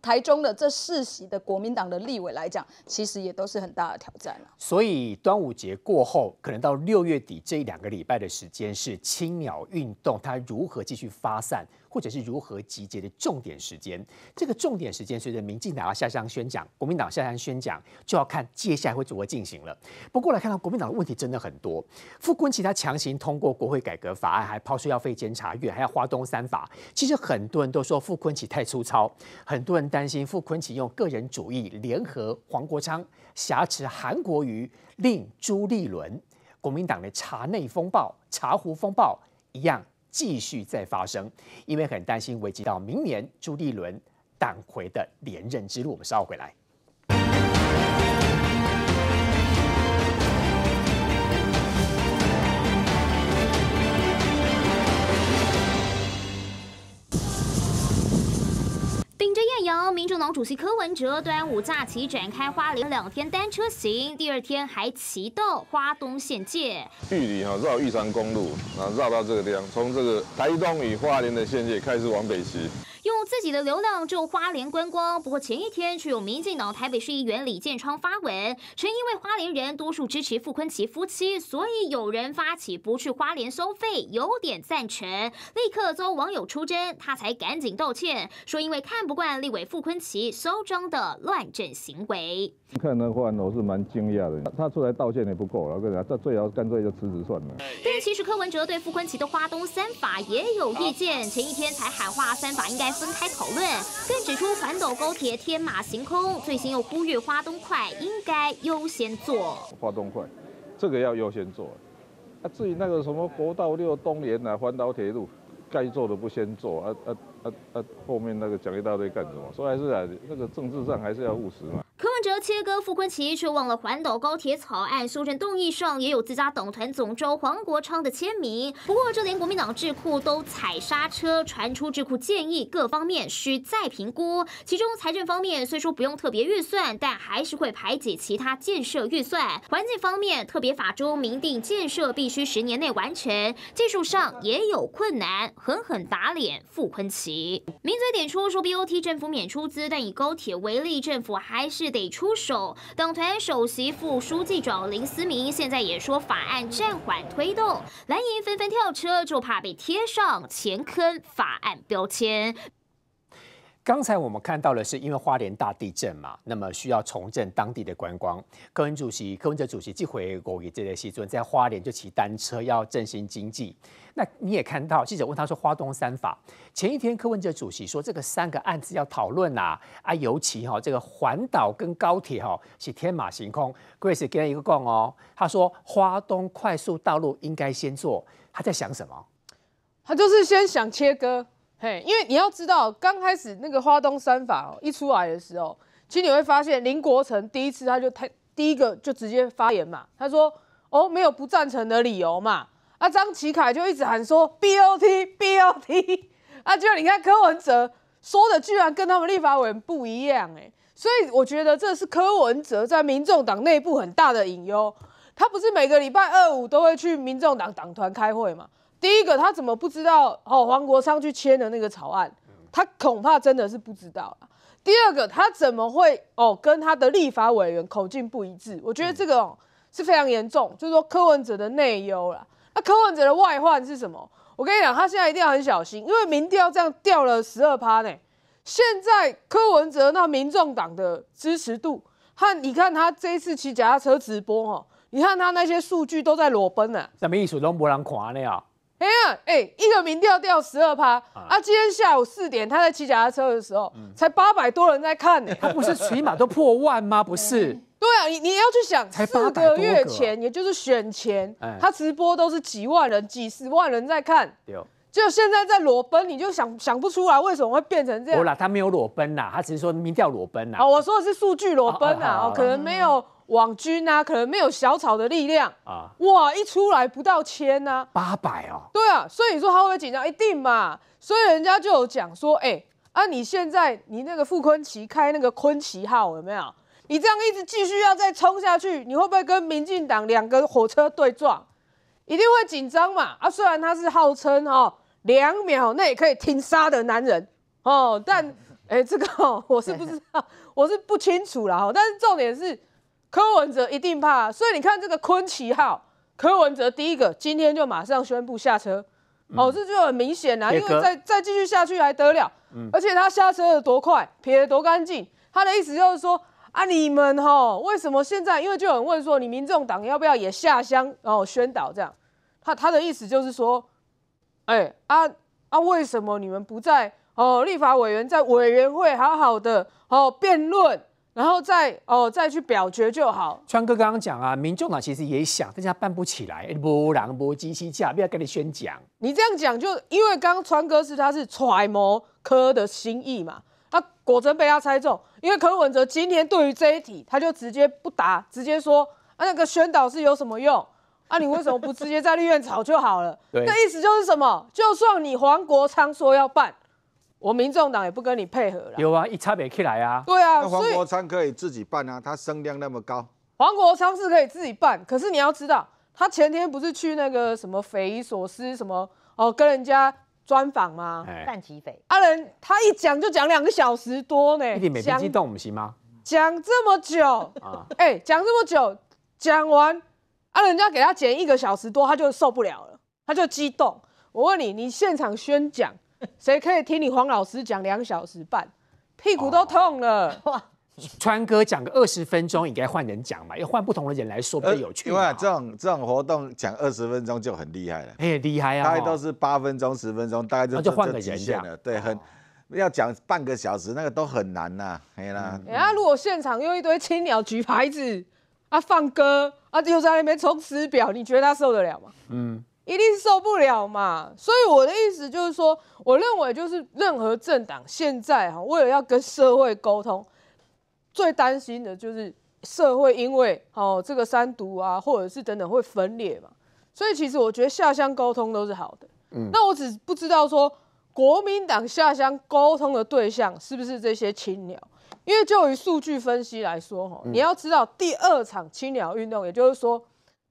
台中的这四席的国民党的立委来讲，其实也都是很大的挑战了。所以端午节过后，可能到六月底这两个礼拜的时间，是青鸟运动它如何继续发散。或者是如何集结的重点时间，这个重点时间，随着民进党要下乡宣讲，国民党下乡宣讲，就要看接下来会如何进行了。不过来看到国民党的问题真的很多，傅昆萁他强行通过国会改革法案，还抛出要废监察院，还要花东三法。其实很多人都说傅昆萁太粗糙，很多人担心傅昆萁用个人主义联合黄国昌挟持韩国瑜，令朱立伦，国民党的茶内风暴、茶壶风暴一样。继续再发生，因为很担心危及到明年朱立伦党魁的连任之路。我们稍后回来。这艳阳，民主党主席柯文哲端午假期展开花莲两天单车行，第二天还骑到花东县界。距离哈绕玉山公路，后绕到这个地方，从这个台东与花莲的县界开始往北骑。用自己的流量就花莲观光，不过前一天却有民进党台北市议员李建昌发文，称因为花莲人多数支持傅昆奇夫妻，所以有人发起不去花莲收费，有点赞成，立刻遭网友出征，他才赶紧道歉，说因为看不惯立委傅昆奇收征的乱政行为。看那话，我是蛮惊讶的。他出来道歉也不够了，我跟你讲，这最好干脆就辞职算了。但其实柯文哲对傅昆萁的花东三法也有意见，前一天才喊话三法应该分开讨论，更指出反斗高铁天马行空，最新又呼吁花东快应该优先做。花东快，这个要优先做。啊，至于那个什么国道六东延啊、环岛铁路，该做的不先做啊啊。他他后面那个讲一大堆干什么？说来是啊，那个政治上还是要务实嘛。柯文哲切割傅昆琪，却忘了环岛高铁草案修正动议上也有自家党团总召黄国昌的签名。不过，就连国民党智库都踩刹车，传出智库建议，各方面需再评估。其中财政方面虽说不用特别预算，但还是会排挤其他建设预算。环境方面，特别法中明定建设必须十年内完成，技术上也有困难，狠狠打脸傅昆琪。民嘴点出说，BOT 政府免出资，但以高铁为例，政府还是得出手。党团首席副书记长林思明现在也说，法案暂缓推动，蓝营纷纷跳车，就怕被贴上前坑法案标签。刚才我们看到的是，因为花莲大地震嘛，那么需要重振当地的观光。柯文主席、柯文哲主席即回国，以这类戏尊在花莲就骑单车，要振兴经济。那你也看到记者问他说，花东三法前一天柯文哲主席说这个三个案子要讨论呐，啊尤其哈这个环岛跟高铁哈是天马行空，Grace 给他一个共哦，他说花东快速道路应该先做，他在想什么？他就是先想切割，嘿，因为你要知道刚开始那个花东三法哦一出来的时候，其实你会发现林国成第一次他就太第一个就直接发言嘛，他说哦没有不赞成的理由嘛。那张启凯就一直喊说 B O T B O T，啊，就你看柯文哲说的居然跟他们立法委员不一样哎，所以我觉得这是柯文哲在民众党内部很大的隐忧。他不是每个礼拜二五都会去民众党党团开会嘛？第一个，他怎么不知道哦？黄国昌去签的那个草案，他恐怕真的是不知道了。第二个，他怎么会哦？跟他的立法委员口径不一致？我觉得这个是非常严重，就是说柯文哲的内忧了。那柯文哲的外患是什么？我跟你讲，他现在一定要很小心，因为民调这样掉了十二趴呢。现在柯文哲那民众党的支持度和你看他这一次骑脚踏车直播哈，你看他那些数据都在裸奔呢。什么意思？都没人看你啊？哎呀哎，一个民调掉十二趴，啊，今天下午四点他在骑脚踏车的时候，才八百多人在看呢。他不是起码都破万吗？不是。对啊，你你要去想，四个月前，也就是选前，他直播都是几万人、几十万人在看，就现在在裸奔，你就想想不出来为什么会变成这样。我啦，他没有裸奔啦，他只是说民调裸奔啦。哦，我说的是数据裸奔啊，可能没有网军啊，可能没有小草的力量啊。哇，一出来不到千啊，八百哦。对啊，所以你说他会不会紧张？一定嘛。所以人家就有讲说，哎啊，你现在你那个傅坤奇开那个坤奇号有没有？你这样一直继续要再冲下去，你会不会跟民进党两个火车对撞？一定会紧张嘛！啊，虽然他是号称哦两秒内可以停杀的男人哦，但哎，这个哦，我是不知道，我是不清楚了哈。但是重点是，柯文哲一定怕，所以你看这个昆奇号，柯文哲第一个今天就马上宣布下车，哦，这就很明显啦，因为再再继续下去还得了，而且他下车的多快，撇多干净，他的意思就是说。啊！你们哈，为什么现在？因为就有人问说，你民众党要不要也下乡，然后宣导这样？他他的意思就是说，哎啊啊，为什么你们不在哦？立法委员在委员会好好的哦辩论，然后再哦再去表决就好。川哥刚刚讲啊，民众党其实也想，但是他办不起来，没人没机器，架，不要跟你宣讲？你这样讲就因为刚川哥是他是揣摩柯的心意嘛，他果真被他猜中。因为柯文哲今天对于这一题，他就直接不答，直接说啊，那个宣导是有什么用？啊，你为什么不直接在立院吵就好了？那意思就是什么？就算你黄国昌说要办，我民众党也不跟你配合了。有啊，一差别起来啊。对啊，那黄国昌可以自己办啊，他声量那么高。黄国昌是可以自己办，可是你要知道，他前天不是去那个什么匪夷所思什么哦，跟人家。专访吗？范旗斐，阿仁，他一讲就讲两个小时多呢。一点没激动，不行吗？讲这么久，啊，哎，讲这么久，讲完，啊，人家给他剪一个小时多，他就受不了了，他就激动。我问你，你现场宣讲，谁可以听你黄老师讲两小时半，屁股都痛了？川哥讲个二十分钟，应该换人讲嘛，要换不同的人来说比较有趣。因为这种这种活动讲二十分钟就很厉害了，哎，厉害啊！大概都是八分钟、十分钟，大概就就换个人讲了。对，很要讲半个小时，那个都很难呐，没有啦。啊，如果现场又一堆青鸟举牌子啊，放歌啊，又在那边冲词表，你觉得他受得了吗？嗯，一定是受不了嘛。所以我的意思就是说，我认为就是任何政党现在哈，为了要跟社会沟通。最担心的就是社会因为哦这个三毒啊，或者是等等会分裂嘛，所以其实我觉得下乡沟通都是好的。嗯，那我只不知道说国民党下乡沟通的对象是不是这些青鸟，因为就以数据分析来说，哈，你要知道第二场青鸟运动，也就是说。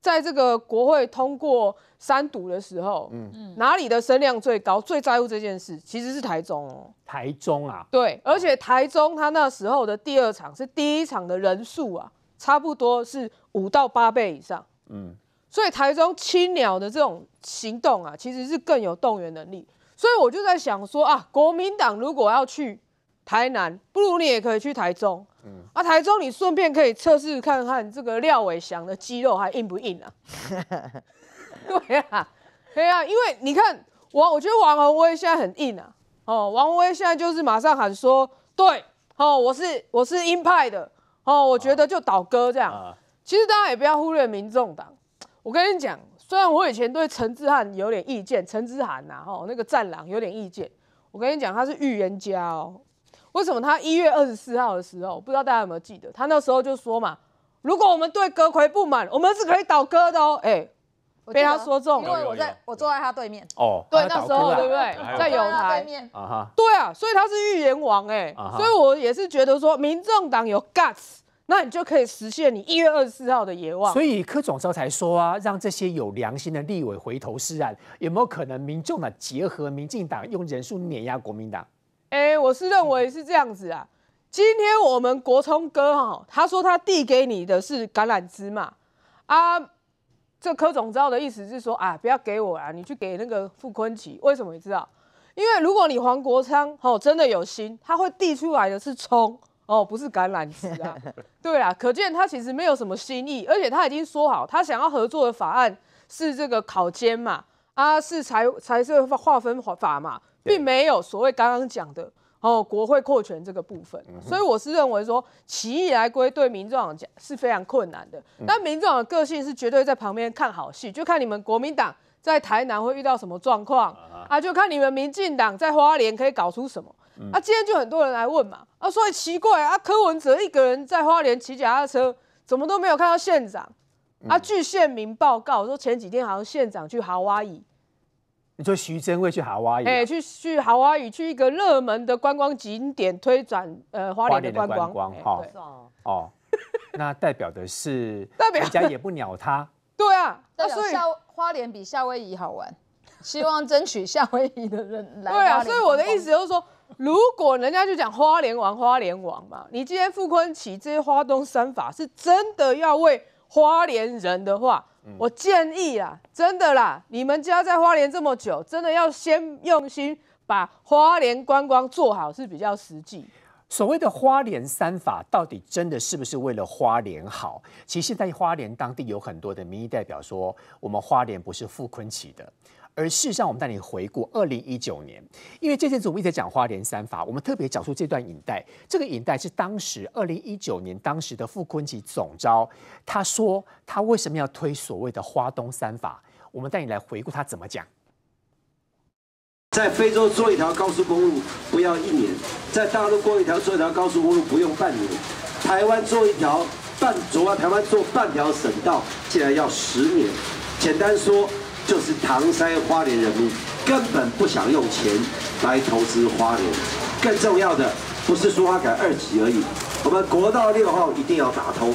在这个国会通过三读的时候，嗯嗯，哪里的声量最高、最在乎这件事，其实是台中哦。台中啊，对，而且台中他那时候的第二场是第一场的人数啊，差不多是五到八倍以上，嗯，所以台中青鸟的这种行动啊，其实是更有动员能力。所以我就在想说啊，国民党如果要去台南，不如你也可以去台中。啊，台中，你顺便可以测试看看这个廖伟翔的肌肉还硬不硬啊？对啊，对啊，因为你看王，我觉得王宏威现在很硬啊。哦，王宏威现在就是马上喊说，对，哦，我是我是鹰派的，哦，我觉得就倒戈这样。其实大家也不要忽略民众党，我跟你讲，虽然我以前对陈志汉有点意见，陈志涵呐，哦，那个战狼有点意见，我跟你讲，他是预言家哦。为什么他一月二十四号的时候，不知道大家有没有记得，他那时候就说嘛，如果我们对歌魁不满，我们是可以倒戈的哦。哎，被他说中，因为我在我坐在他对面哦，对，那时候对不对，在游台对面啊哈，对啊，所以他是预言王哎，所以我也是觉得说，民众党有 guts，那你就可以实现你一月二十四号的野望。所以柯总稍才说啊，让这些有良心的立委回头是岸，有没有可能民众党结合民进党用人数碾压国民党？哎，我是认为是这样子啊。今天我们国聪哥哈，他说他递给你的是橄榄枝嘛？啊，这柯总道的意思是说啊，不要给我啊，你去给那个傅坤琪。为什么你知道？因为如果你黄国昌哦真的有心，他会递出来的是葱哦，不是橄榄枝啊。对啊，可见他其实没有什么心意，而且他已经说好，他想要合作的法案是这个考监嘛，啊，是财财税划分法嘛。并没有所谓刚刚讲的哦，国会扩权这个部分，所以我是认为说，起义来归对民众党讲是非常困难的。但民众党的个性是绝对在旁边看好戏，就看你们国民党在台南会遇到什么状况啊，就看你们民进党在花莲可以搞出什么啊。今天就很多人来问嘛，啊，所以奇怪啊，柯文哲一个人在花莲骑脚踏车，怎么都没有看到县长啊？据县民报告说，前几天好像县长去豪阿伊，你说徐峥会去豪华语？哎，去去豪华语，去一个热门的观光景点推展呃花莲的观光。观光哈。哦，那代表的是 代表人家也不鸟他。对啊，所以夏花莲比夏威夷好玩，希望争取夏威夷的人来。对啊，所以我的意思就是说，如果人家就讲花莲王，花莲王嘛，你今天傅坤萁这些花东三法是真的要为花莲人的话。我建议啊，真的啦，你们家在花莲这么久，真的要先用心把花莲观光做好是比较实际。所谓的花莲三法，到底真的是不是为了花莲好？其实在花莲当地有很多的民意代表说，我们花莲不是富坤起的。而事实上，我们带你回顾二零一九年，因为这子我们一直讲花莲三法，我们特别讲述这段引带。这个引带是当时二零一九年当时的傅昆萁总招，他说他为什么要推所谓的花东三法？我们带你来回顾他怎么讲。在非洲做一条高速公路，不要一年；在大陆过一条做一条高速公路，不用半年；台湾做一条半，昨晚台湾做半条省道，竟然要十年。简单说。就是唐山花莲人民根本不想用钱来投资花莲，更重要的不是说花改二级而已。我们国道六号一定要打通，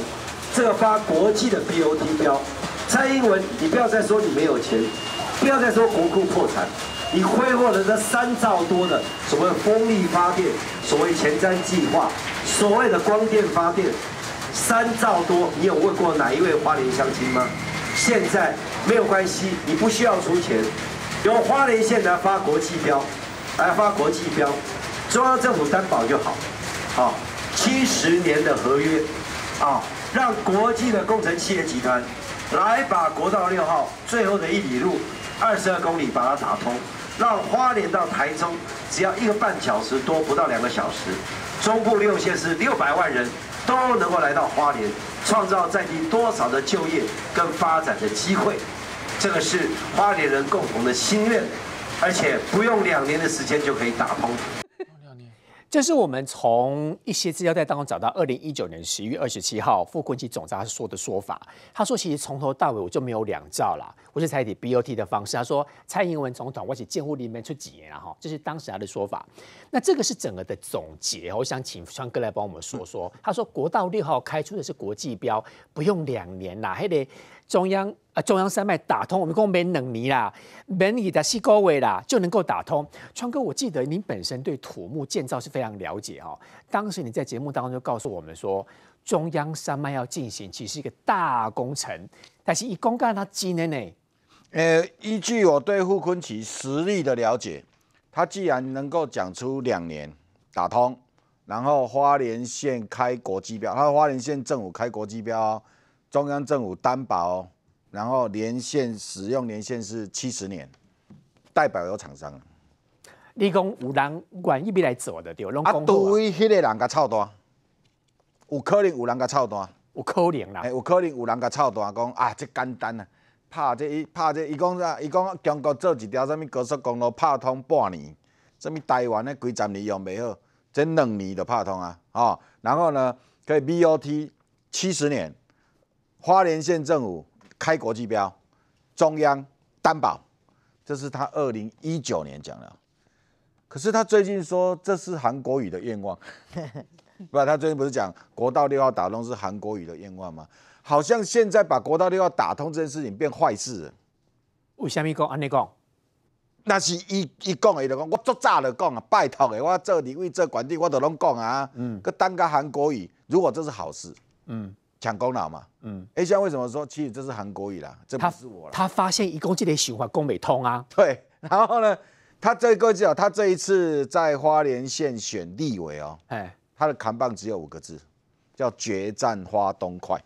这个发国际的 BOT 标。蔡英文，你不要再说你没有钱，不要再说国库破产，你挥霍了这三兆多的所谓风力发电、所谓前瞻计划、所谓的光电发电，三兆多，你有问过哪一位花莲乡亲吗？现在没有关系，你不需要出钱，由花莲县来发国际标，来发国际标，中央政府担保就好，好，七十年的合约，啊，让国际的工程企业集团来把国道六号最后的一里路，二十二公里把它打通，让花莲到台中只要一个半小时多不到两个小时，中部利用线是六百万人。都能够来到花莲，创造在地多少的就业跟发展的机会，这个是花莲人共同的心愿，而且不用两年的时间就可以打通。这是我们从一些资料袋当中找到二零一九年十一月二十七号傅昆萁总长说的说法，他说其实从头到尾我就没有两兆了，我是采取 BOT 的方式，他说蔡英文总统我只建屋里面出几年啊哈，这是当时他的说法，那这个是整个的总结，我想请川哥来帮我们说说，他说国道六号开出的是国际标，不用两年啦，还得中央。中央山脉打通，我们共免能尼啦，免以的西高位啦就能够打通。川哥，我记得您本身对土木建造是非常了解哈。当时你在节目当中就告诉我们说，中央山脉要进行其实一个大工程，但是以公干他几年呢？呃，依据我对傅坤琪实力的了解，他既然能够讲出两年打通，然后花莲县开国际标，他说花莲县政府开国际标，中央政府担保。然后年限使用年限是七十年，代表有厂商，你讲有人愿意边来做的，对，龙工啊，都迄个人甲操单，有可能有人甲操单，有可能啦，有可能有人甲操单，讲啊，这简单啊，拍这伊拍这，伊讲啥？伊讲中国做一条啥物高速公路拍通半年，啥物台湾的几十年用袂好，这两年就拍通啊，吼，然后呢，可以 BOT 七十年，花莲县政府。开国际标，中央担保，这是他二零一九年讲的。可是他最近说这是韩国语的愿望，不，他最近不是讲国道六号打通是韩国语的愿望吗？好像现在把国道六号打通这件事情变坏事。了。为什么讲？安你讲，那是伊伊讲的，就讲我最早就讲啊，拜托的，我做立委、做管理，我都拢讲啊。嗯，个单个韩国语，如果这是好事，嗯。抢功劳嘛，嗯，A 像为什么说其实这是韩国语啦？这不是我了。他发现一共就得选啊，工美通啊。对，然后呢，他这个叫他这一次在花莲县选立委哦，哎，他的扛棒只有五个字，叫决战花东快，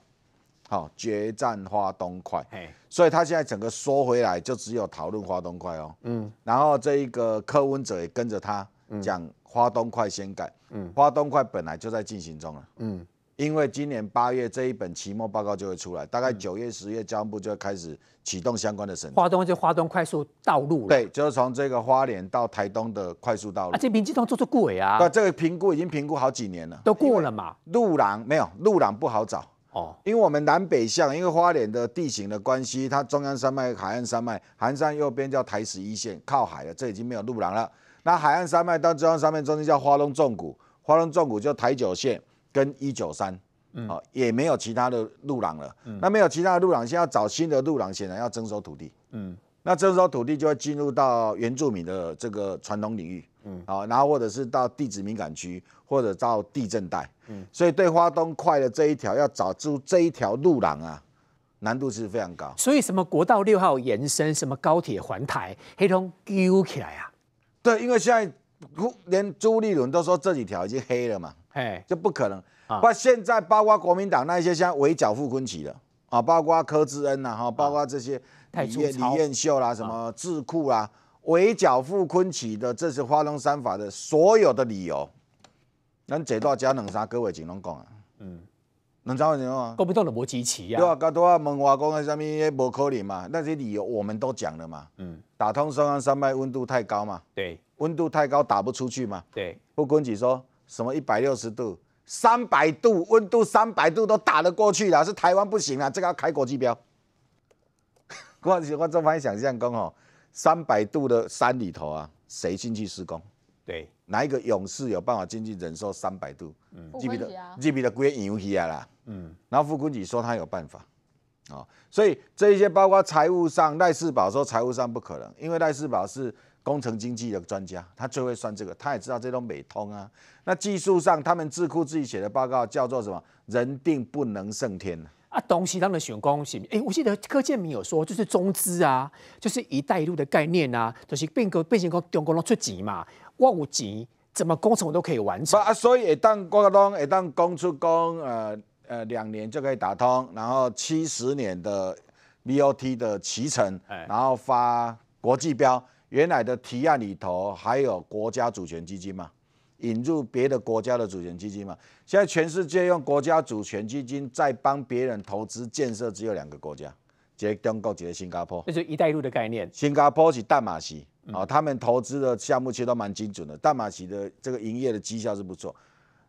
好，决战花东快，哎，所以他现在整个说回来，就只有讨论花东快哦，嗯，然后这一个柯文哲也跟着他讲花东快先改，嗯，花东快本来就在进行中了，嗯。因为今年八月这一本期末报告就会出来，大概九月、十月交通部就会开始启动相关的审查。花东就花东快速道路了，对，就是从这个花莲到台东的快速道路。啊，这民溪段做出过啊？对，这个评估已经评估好几年了，都过了嘛。路廊没有，路廊不好找哦，因为我们南北向，因为花莲的地形的关系，它中央山脉、海岸山脉、寒山右边叫台十一线，靠海了，这已经没有路廊了。那海岸山脉到中央山脉中间叫花龙纵谷，花龙纵谷叫台九线。跟一九三，嗯，好，也没有其他的路廊了。那没有其他的路廊，现在要找新的路廊，显然要征收土地，嗯，那征收土地就会进入到原住民的这个传统领域，嗯，好，然后或者是到地质敏感区，或者到地震带，嗯，所以对花东快的这一条要找出这一条路廊啊，难度是非常高。所以什么国道六号延伸，什么高铁环台，黑通丢起来啊？对，因为现在连朱立伦都说这几条已经黑了嘛。哎，这不可能！包现在，包括国民党那些像围剿傅昆萁的啊，包括柯志恩呐，哈，包括这些李彦李彦秀啦，什么智库啦，围剿傅昆萁的，这是花龙三法的所有的理由，能走到加能杀各位，只能讲啊。嗯，能走吗？侬国民党侬冇支持呀？对啊，搞多啊门外公啊，什么也冇可能嘛。那些理由我们都讲了嘛。嗯，打通双安山脉温度太高嘛。对，温度太高打不出去嘛。对，傅昆萁说。什么一百六十度、三百度温度，三百度都打得过去了，是台湾不行啊！这个要开国际标。我我这番想象工哦，三百度的山里头啊，谁进去施工？对，哪一个勇士有办法进去忍受三百度？嗯，吉皮德，吉皮德龟牛皮啊啦。嗯，然后傅官子说他有办法，哦，所以这些包括财务上，赖世宝说财务上不可能，因为赖世宝是。工程经济的专家，他最会算这个，他也知道这种美通啊。那技术上，他们智库自己写的报告叫做什么？人定不能胜天。啊，东西他人选工是。哎，我记得柯建明有说，就是中资啊，就是一带一路的概念啊，就是变革变成讲中国人出钱嘛，我钱，怎么工程我都可以完成。啊，所以一旦广东一旦工出工，呃呃两年就可以打通，然后七十年的 BOT 的骑乘，然后发国际标。原来的提案里头还有国家主权基金吗？引入别的国家的主权基金吗？现在全世界用国家主权基金在帮别人投资建设，只有两个国家，即中国，即新加坡。那是“一带一路”的概念。新加坡是淡马锡，啊，他们投资的项目其实都蛮精准的。淡马锡的这个营业的绩效是不错。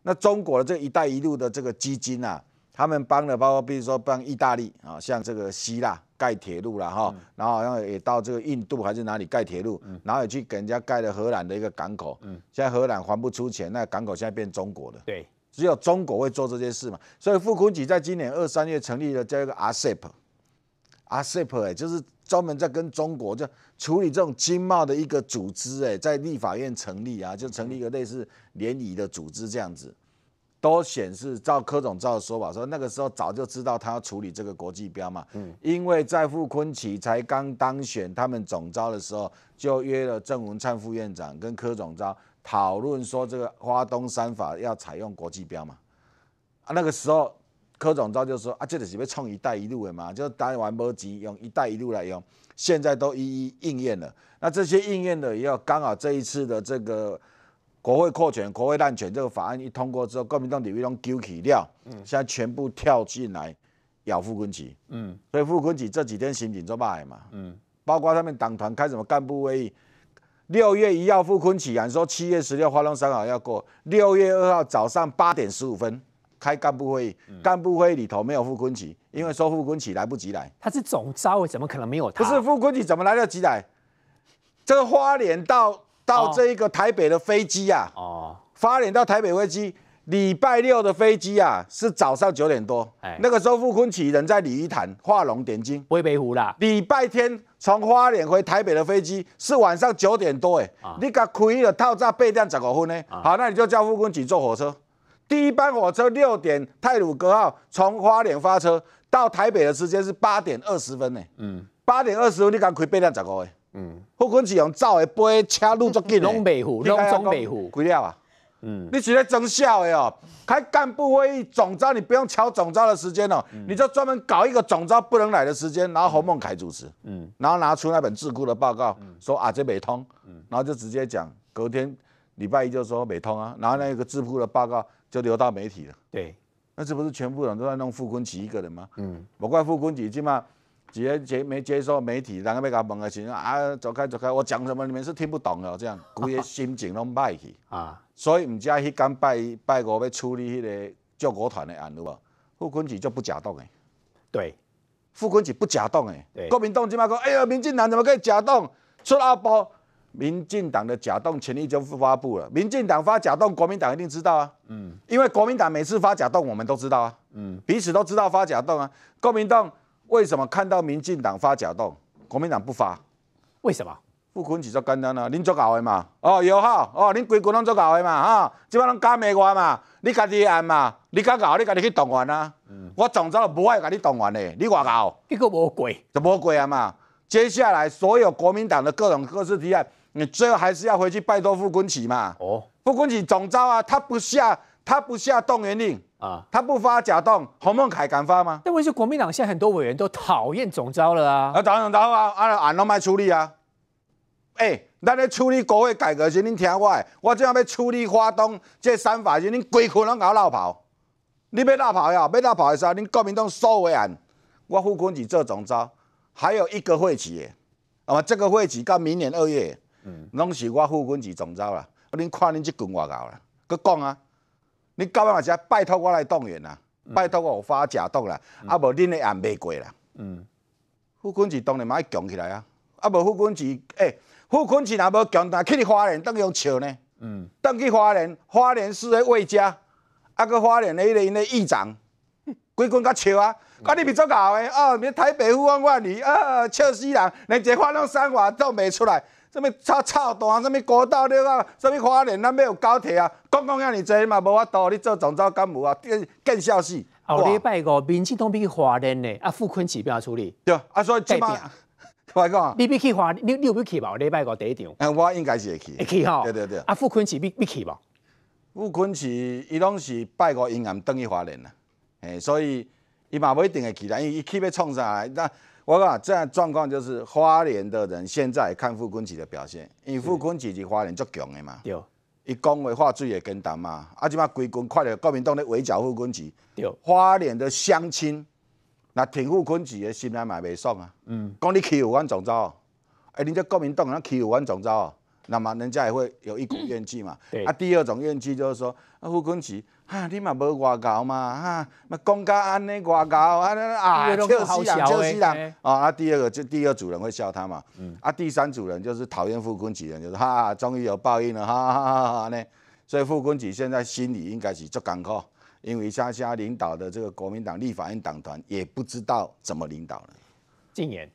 那中国的这一带一路的这个基金啊，他们帮的，包括比如说帮意大利啊，像这个希腊。盖铁路了哈，然后好像也到这个印度还是哪里盖铁路，然后也去给人家盖了荷兰的一个港口。现在荷兰还不出钱，那港口现在变中国的。对，只有中国会做这些事嘛？所以傅公举在今年二三月成立了这一个阿 c e p r 普 e p 哎，就是专门在跟中国就处理这种经贸的一个组织哎，在立法院成立啊，就成立一个类似联谊的组织这样子。都显示，照柯总照的说法，说那个时候早就知道他要处理这个国际标嘛。嗯，因为在傅昆奇才刚当选他们总召的时候，就约了郑文灿副院长跟柯总召讨论说，这个花东三法要采用国际标嘛。啊，那个时候柯总召就说啊，这里是不是冲一带一路的嘛？就台湾波及用一带一路来用，现在都一一应验了。那这些应验了以后，刚好这一次的这个。国会扩权、国会滥权这个法案一通过之后，国民党李云龙丢起掉，现在全部跳进来咬傅昆萁。嗯，所以傅昆萁这几天刑警在骂嘛。嗯，包括他们党团开什么干部会议，六月一号傅昆萁，啊，后说七月十六花龙三号要过，六月二号早上八点十五分开干部会议，干部会议里头没有傅昆萁，因为说傅昆萁来不及来。他是总召，怎么可能没有他？不是傅昆萁怎么来得及来？这个花莲到。到这一个台北的飞机呀，哦，花莲到台北飞机，礼拜六的飞机呀是早上九点多，哎，那个时候傅昆启人在鲤鱼潭画龙点睛，龟背湖啦。礼拜天从花莲回台北的飞机是晚上九点多，哎，你敢亏了套炸备量怎么分呢？好，那你就叫傅昆启坐火车，第一班火车六点泰鲁格号从花莲发车到台北的时间是八点二十分呢，嗯，八点二十分你敢亏备量怎么哎？嗯，副官池用走的杯车路做几？拢卖糊，拢总卖糊，几了啊？嗯，你是咧装笑的哦。开干部会议总召，你不用敲总召的时间哦，你就专门搞一个总召不能来的时间，然后侯孟凯主持，嗯，然后拿出那本智库的报告，说啊这美通，然后就直接讲，隔天礼拜一就说美通啊，然后那个智库的报告就留到媒体了。对，那这不是全部人都在弄傅昆池一个人吗？嗯，不怪傅昆池，起码。直接没接受媒体，然后被他问个时，啊，走开走开，我讲什么你们是听不懂的，这样，估计心情拢歹去 啊。所以，唔知阿义拜拜五要处理迄个救国团的案，有无？傅坤基就不假动的，对，傅坤基不假动的。国民党即马讲，哎呦，民进党怎么可以假动？出了阿波，民进党的假动权力就发布了。民进党发假动，国民党一定知道啊。嗯，因为国民党每次发假动，我们都知道啊。嗯，彼此都知道发假动啊。国民党。为什么看到民进党发假动，国民党不发？为什么？副昆萁做干爹呢？您做狗的嘛？哦，有哈，哦，您规国民做狗的嘛？哈，这摆拢假骂我嘛？你家己按嘛？你敢搞？你家己去动员啊？我总招无爱家你动员的，你外搞？结果无过，就么过啊嘛？接下来所有国民党的各种各式提案，你最后还是要回去拜托傅昆萁嘛？哦，傅昆萁总招啊，他不下，他不下动员令。他不发假动，洪孟凯敢发吗？那问题是国民党现在很多委员都讨厌总召了啊！啊，讨厌总召啊！啊，俺都卖处理啊！哎，咱咧处理国会改革时，恁听我的，我今啊要处理花东这三法时，恁规群拢我闹跑。你要闹跑呀？要闹跑的时候，恁国民党收围俺，我副昆级做总招，还有一个会期，那这个会期到明年二月，嗯，拢是我副昆级总招啦。啊，恁看恁这群外交啦，佮讲啊！你到尾嘛是拜托我来动员啦，拜托我发假动啦，啊无恁的案袂过啦。嗯，傅坤基当然嘛要强起来啊，啊无傅坤基，哎，傅坤基若无强，哪去花莲当用笑呢？嗯，当去花莲，花莲市的魏家，啊个花莲迄个因的议长，规群甲笑啊，啊你咪作搞的，啊你台北富翁万里，啊笑死人，连一句话拢三话都袂出来。什物臭臭大，什物国道了啊？什物花莲，咱要有高铁啊！讲讲遐尔济嘛，无法度。你做总召干部啊？更更笑死！礼拜五，民进党比去花莲呢？啊，傅坤奇边下处理？对，啊，所以即嘛，我讲你比去华，你你有要去无？礼拜五第一场，哎，我应该是会去。会去哈？对对对。啊，傅坤奇必必去无？傅坤奇，伊拢是拜过阴暗等于华人啊。哎，所以伊嘛无一定会去啦，因伊去要创啥？我讲这样状况就是花莲的人现在看傅昆萁的表现，因为傅昆萁是花莲最强的嘛。有。伊讲的话最也简单嘛，啊，即嘛规军快了，国民党咧围剿傅昆萁。有。花莲的乡亲，那挺傅昆萁的心内嘛未爽啊。嗯。讲你欺负阮总招，哎，人家国民党那欺负阮总招，那么人家也会有一股怨气嘛。对。啊，第二种怨气就是说，啊，傅昆萁。哈，你嘛无外交嘛哈，嘛公家安尼外交啊啊，笑死人，笑死人！啊，啊，第二个就第二组人会笑他嘛，嗯，啊，第三组人就是讨厌傅昆萁人，就是哈，终于有报应了哈，哈哈哈呢，所以傅昆萁现在心里应该是足感慨，因为家家领导的这个国民党立法院党团也不知道怎么领导了。静言，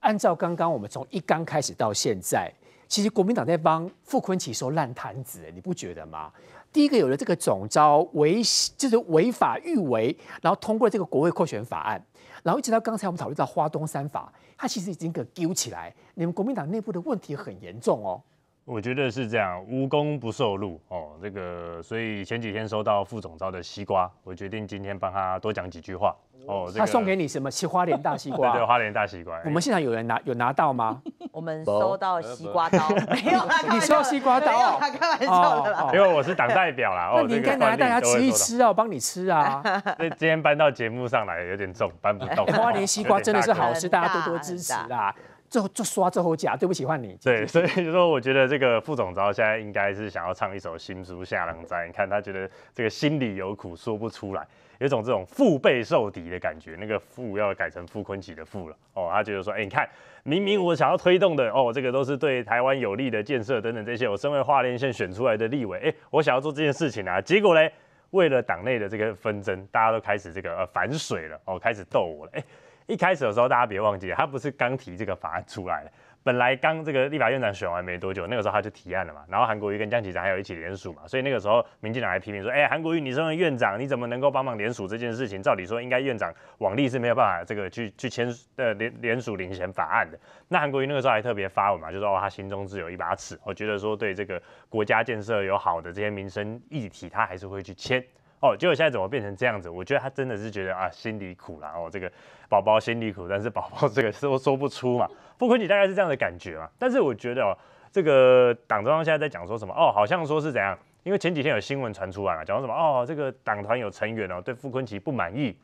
按照刚刚我们从一刚开始到现在，其实国民党在帮傅昆萁收烂摊子，你不觉得吗？第一个有了这个总招违，就是违法欲违，然后通过这个国会扩选法案，然后一直到刚才我们讨论到花东三法，它其实已经给揪起来，你们国民党内部的问题很严重哦。我觉得是这样，无功不受禄哦，这个，所以前几天收到副总召的西瓜，我决定今天帮他多讲几句话哦。他送给你什么？花莲大西瓜。对，花莲大西瓜。我们现场有人拿有拿到吗？我们收到西瓜刀，没有。你收到西瓜刀？没有。开玩笑的啦。因为我是党代表啦，哦，你跟大家吃一吃啊，帮你吃啊。那今天搬到节目上来有点重，搬不动。花莲西瓜真的是好吃，大家多多支持啦。最后就刷最后价，对不起，换你。对，所以说我觉得这个副总召现在应该是想要唱一首新书下郎宅。你看他觉得这个心里有苦说不出来，有种这种腹背受敌的感觉。那个腹要改成傅坤萁的腹了哦。他觉得说，哎，你看明明我想要推动的哦，这个都是对台湾有利的建设等等这些，我身为花莲县选出来的立委，哎，我想要做这件事情啊，结果呢，为了党内的这个纷争，大家都开始这个反水了哦，开始斗我了，哎。一开始的时候，大家别忘记，他不是刚提这个法案出来的。本来刚这个立法院长选完没多久，那个时候他就提案了嘛。然后韩国瑜跟江启臣还有一起联署嘛，所以那个时候民进党还批评说：“哎，韩国瑜，你身为院长，你怎么能够帮忙联署这件事情？照理说，应该院长王力是没有办法这个去去签呃联联署领衔法案的。”那韩国瑜那个时候还特别发文嘛，就说：“哦，他心中只有一把尺，我觉得说对这个国家建设有好的这些民生议题，他还是会去签。”哦，结果现在怎么变成这样子？我觉得他真的是觉得啊，心里苦啦哦，这个宝宝心里苦，但是宝宝这个 说说不出嘛。傅坤你大概是这样的感觉嘛。但是我觉得哦，这个党中央现在在讲说什么哦，好像说是怎样，因为前几天有新闻传出来嘛，讲什么哦，这个党团有成员哦对傅坤奇不满意，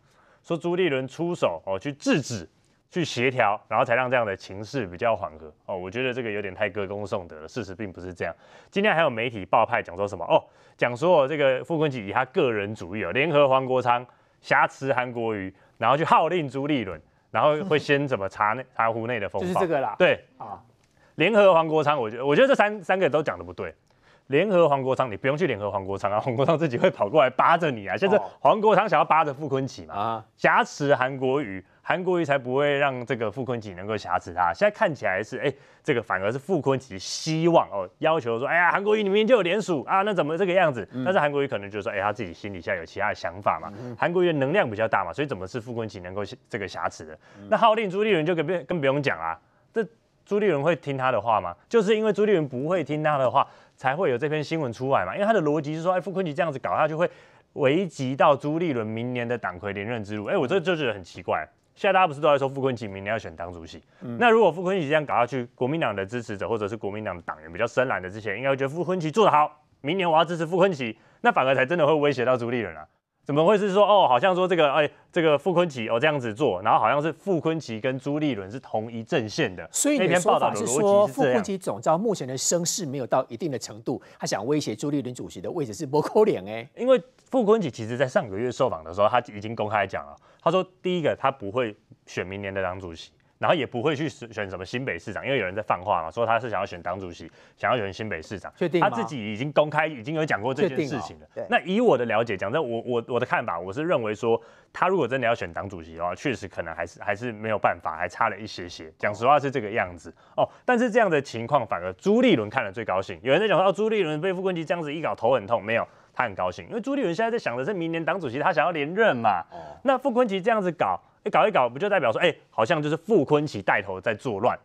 说朱立伦出手哦去制止。去协调，然后才让这样的情势比较缓和哦。我觉得这个有点太歌功颂德了，事实并不是这样。今天还有媒体报派讲说什么哦，讲说这个傅昆萁以他个人主义哦，联合黄国昌挟持韩国瑜，然后去号令朱立伦，然后会先怎么查内查湖内的风暴？就是这个啦。对啊，联合黄国昌，我觉得我觉得这三三个都讲的不对。联合黄国昌，你不用去联合黄国昌啊，黄国昌自己会跑过来扒着你啊。现在黄国昌想要扒着傅昆萁嘛，挟持韩国瑜。韩国瑜才不会让这个傅昆萁能够挟持他。现在看起来是，哎，这个反而是傅昆萁希望哦，要求说，哎呀，韩国瑜明明就有连署啊，那怎么这个样子？但是韩国瑜可能就是说，哎，他自己心底下有其他的想法嘛。韩国瑜能量比较大嘛，所以怎么是傅昆萁能够这个挟持的？那号令朱立伦就更更不用讲啊，这朱立伦会听他的话吗？就是因为朱立伦不会听他的话，才会有这篇新闻出来嘛。因为他的逻辑是说，哎，傅昆萁这样子搞，他就会危及到朱立伦明年的党魁连任之路。哎，我这就觉得很奇怪。现在大家不是都在说傅昆萁明年要选党主席。那如果傅昆萁这样搞下去，国民党的支持者或者是国民党的党员比较深蓝的这些，应该会觉得傅昆萁做得好，明年我要支持傅昆萁，那反而才真的会威胁到朱立伦啊。怎么会是说哦？好像说这个哎，这个傅昆奇哦这样子做，然后好像是傅昆奇跟朱立伦是同一阵线的。所以你的说法是说，傅昆奇总招目前的声势没有到一定的程度，他想威胁朱立伦主席的位置是不狗脸哎。因为傅昆奇其实在上个月受访的时候，他已经公开讲了，他说第一个他不会选明年的党主席。然后也不会去选什么新北市长，因为有人在放话嘛，说他是想要选党主席，想要选新北市长。确定？他自己已经公开已经有讲过这件事情了。那以我的了解，讲真，我我我的看法，我是认为说，他如果真的要选党主席的话，确实可能还是还是没有办法，还差了一些些。讲实话是这个样子哦。但是这样的情况反而朱立伦看了最高兴。有人在讲说，哦，朱立伦被傅昆萁这样子一搞，头很痛。没有，他很高兴，因为朱立伦现在在想的是明年党主席，他想要连任嘛。哦。那傅昆萁这样子搞。哎，搞一搞不就代表说，哎，好像就是傅昆萁带头在作乱，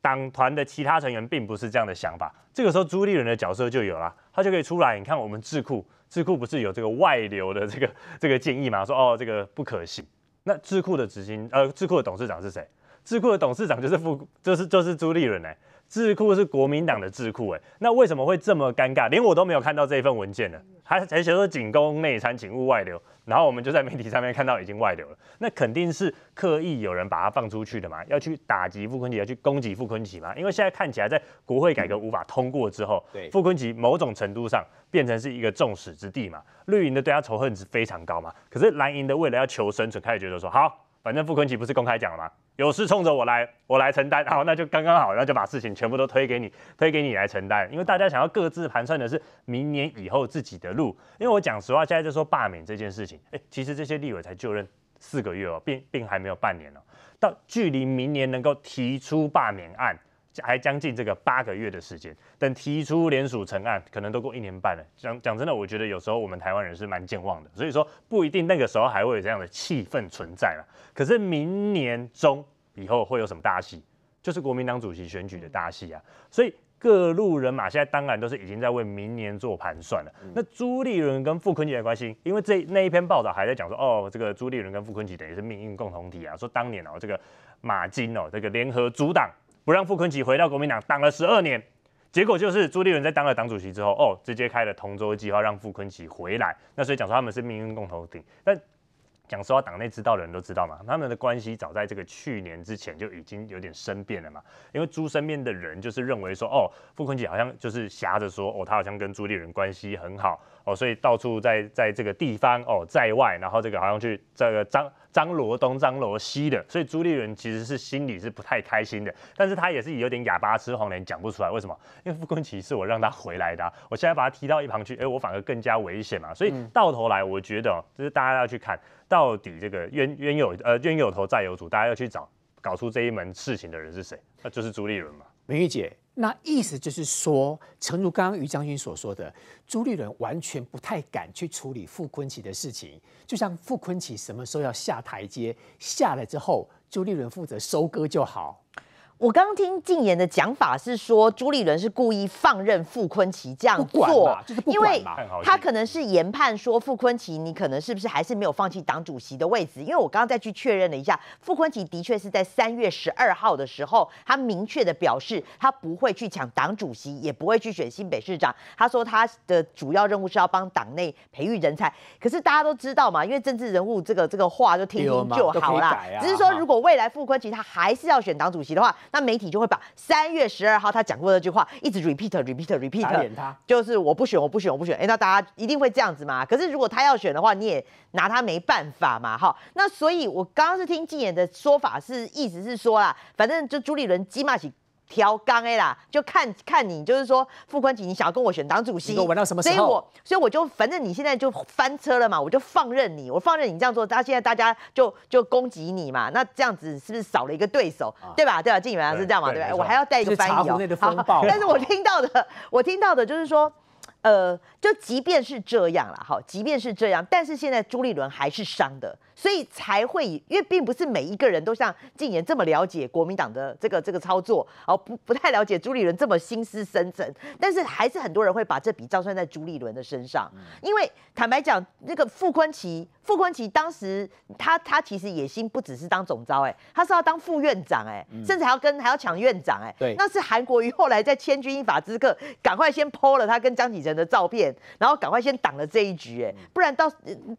党团的其他成员并不是这样的想法。这个时候朱立伦的角色就有了，他就可以出来。你看，我们智库，智库不是有这个外流的这个这个建议嘛？说哦，这个不可行。那智库的执行，呃，智库的董事长是谁？智库的董事长就是傅，就是就是朱立伦嘞。智库是国民党的智库，哎，那为什么会这么尴尬？连我都没有看到这一份文件呢？还还写说仅供内参，请勿外流。然后我们就在媒体上面看到已经外流了。那肯定是刻意有人把它放出去的嘛？要去打击傅昆奇，要去攻击傅昆奇嘛？因为现在看起来在国会改革无法通过之后，对傅昆奇某种程度上变成是一个众矢之的嘛？绿营的对他仇恨值非常高嘛？可是蓝营的为了要求生存，开始觉得说好。反正傅昆奇不是公开讲了吗？有事冲着我来，我来承担。好，那就刚刚好，那就把事情全部都推给你，推给你来承担。因为大家想要各自盘算的是明年以后自己的路。因为我讲实话，现在就说罢免这件事情，诶，其实这些立委才就任四个月哦，并并还没有半年哦，到距离明年能够提出罢免案。还将近这个八个月的时间，等提出联署成案，可能都过一年半了。讲讲真的，我觉得有时候我们台湾人是蛮健忘的，所以说不一定那个时候还会有这样的气氛存在了。可是明年中以后会有什么大戏？就是国民党主席选举的大戏啊！所以各路人马现在当然都是已经在为明年做盘算了。那朱立伦跟傅坤吉的关系，因为这那一篇报道还在讲说，哦，这个朱立伦跟傅坤吉等于是命运共同体啊！说当年哦，这个马金哦，这个联合阻挡。不让傅昆萁回到国民党，当了十二年，结果就是朱立伦在当了党主席之后，哦，直接开了同桌计划，让傅昆萁回来。那所以讲说他们是命运共同体，但讲实话，党内知道的人都知道嘛，他们的关系早在这个去年之前就已经有点生变了嘛。因为朱身边的人就是认为说，哦，傅昆萁好像就是夹着说，哦，他好像跟朱立伦关系很好，哦，所以到处在在这个地方，哦，在外，然后这个好像去这个张。张罗东、张罗西的，所以朱立伦其实是心里是不太开心的，但是他也是有点哑巴吃黄连，讲不出来为什么？因为傅昆奇是我让他回来的，我现在把他踢到一旁去，哎，我反而更加危险嘛。所以到头来，我觉得就是大家要去看，到底这个冤冤有呃冤有头债有主，大家要去找搞出这一门事情的人是谁，那就是朱立伦嘛。明玉姐。那意思就是说，诚如刚刚于将军所说的，朱立伦完全不太敢去处理傅昆奇的事情。就像傅昆奇什么时候要下台阶，下来之后，朱立伦负责收割就好。我刚刚听静言的讲法是说，朱立伦是故意放任傅坤奇这样做，就是他可能是研判说傅坤奇你可能是不是还是没有放弃党主席的位置，因为我刚刚再去确认了一下，傅坤奇的确是在三月十二号的时候，他明确的表示他不会去抢党主席，也不会去选新北市长，他说他的主要任务是要帮党内培育人才，可是大家都知道嘛，因为政治人物这个这个话就听听就好啦。只是说如果未来傅坤奇他还是要选党主席的话。那媒体就会把三月十二号他讲过那句话一直 repeat repeat repeat，他，就是我不选我不选我不选。哎，那大家一定会这样子嘛？可是如果他要选的话，你也拿他没办法嘛，哈。那所以我刚刚是听纪言的说法是，意思是说啦，反正就朱立伦激骂起。调纲哎啦，就看看你，就是说傅冠杰，你想要跟我选党主席，所以我所以我就反正你现在就翻车了嘛，我就放任你，我放任你这样做，他现在大家就就攻击你嘛，那这样子是不是少了一个对手，对吧？对吧？基本是这样嘛，对不对？我还要带一个翻油，但是我听到的我听到的就是说，呃，就即便是这样了，好，即便是这样，但是现在朱立伦还是伤的。所以才会，因为并不是每一个人都像静言这么了解国民党的这个这个操作，哦，不不太了解朱立伦这么心思深沉，但是还是很多人会把这笔账算在朱立伦的身上，因为坦白讲，那个傅坤奇，傅坤奇当时他他其实野心不只是当总招，哎，他是要当副院长，哎，甚至还要跟还要抢院长，哎，对，那是韩国瑜后来在千钧一发之刻，赶快先剖了他跟江启臣的照片，然后赶快先挡了这一局，哎，不然到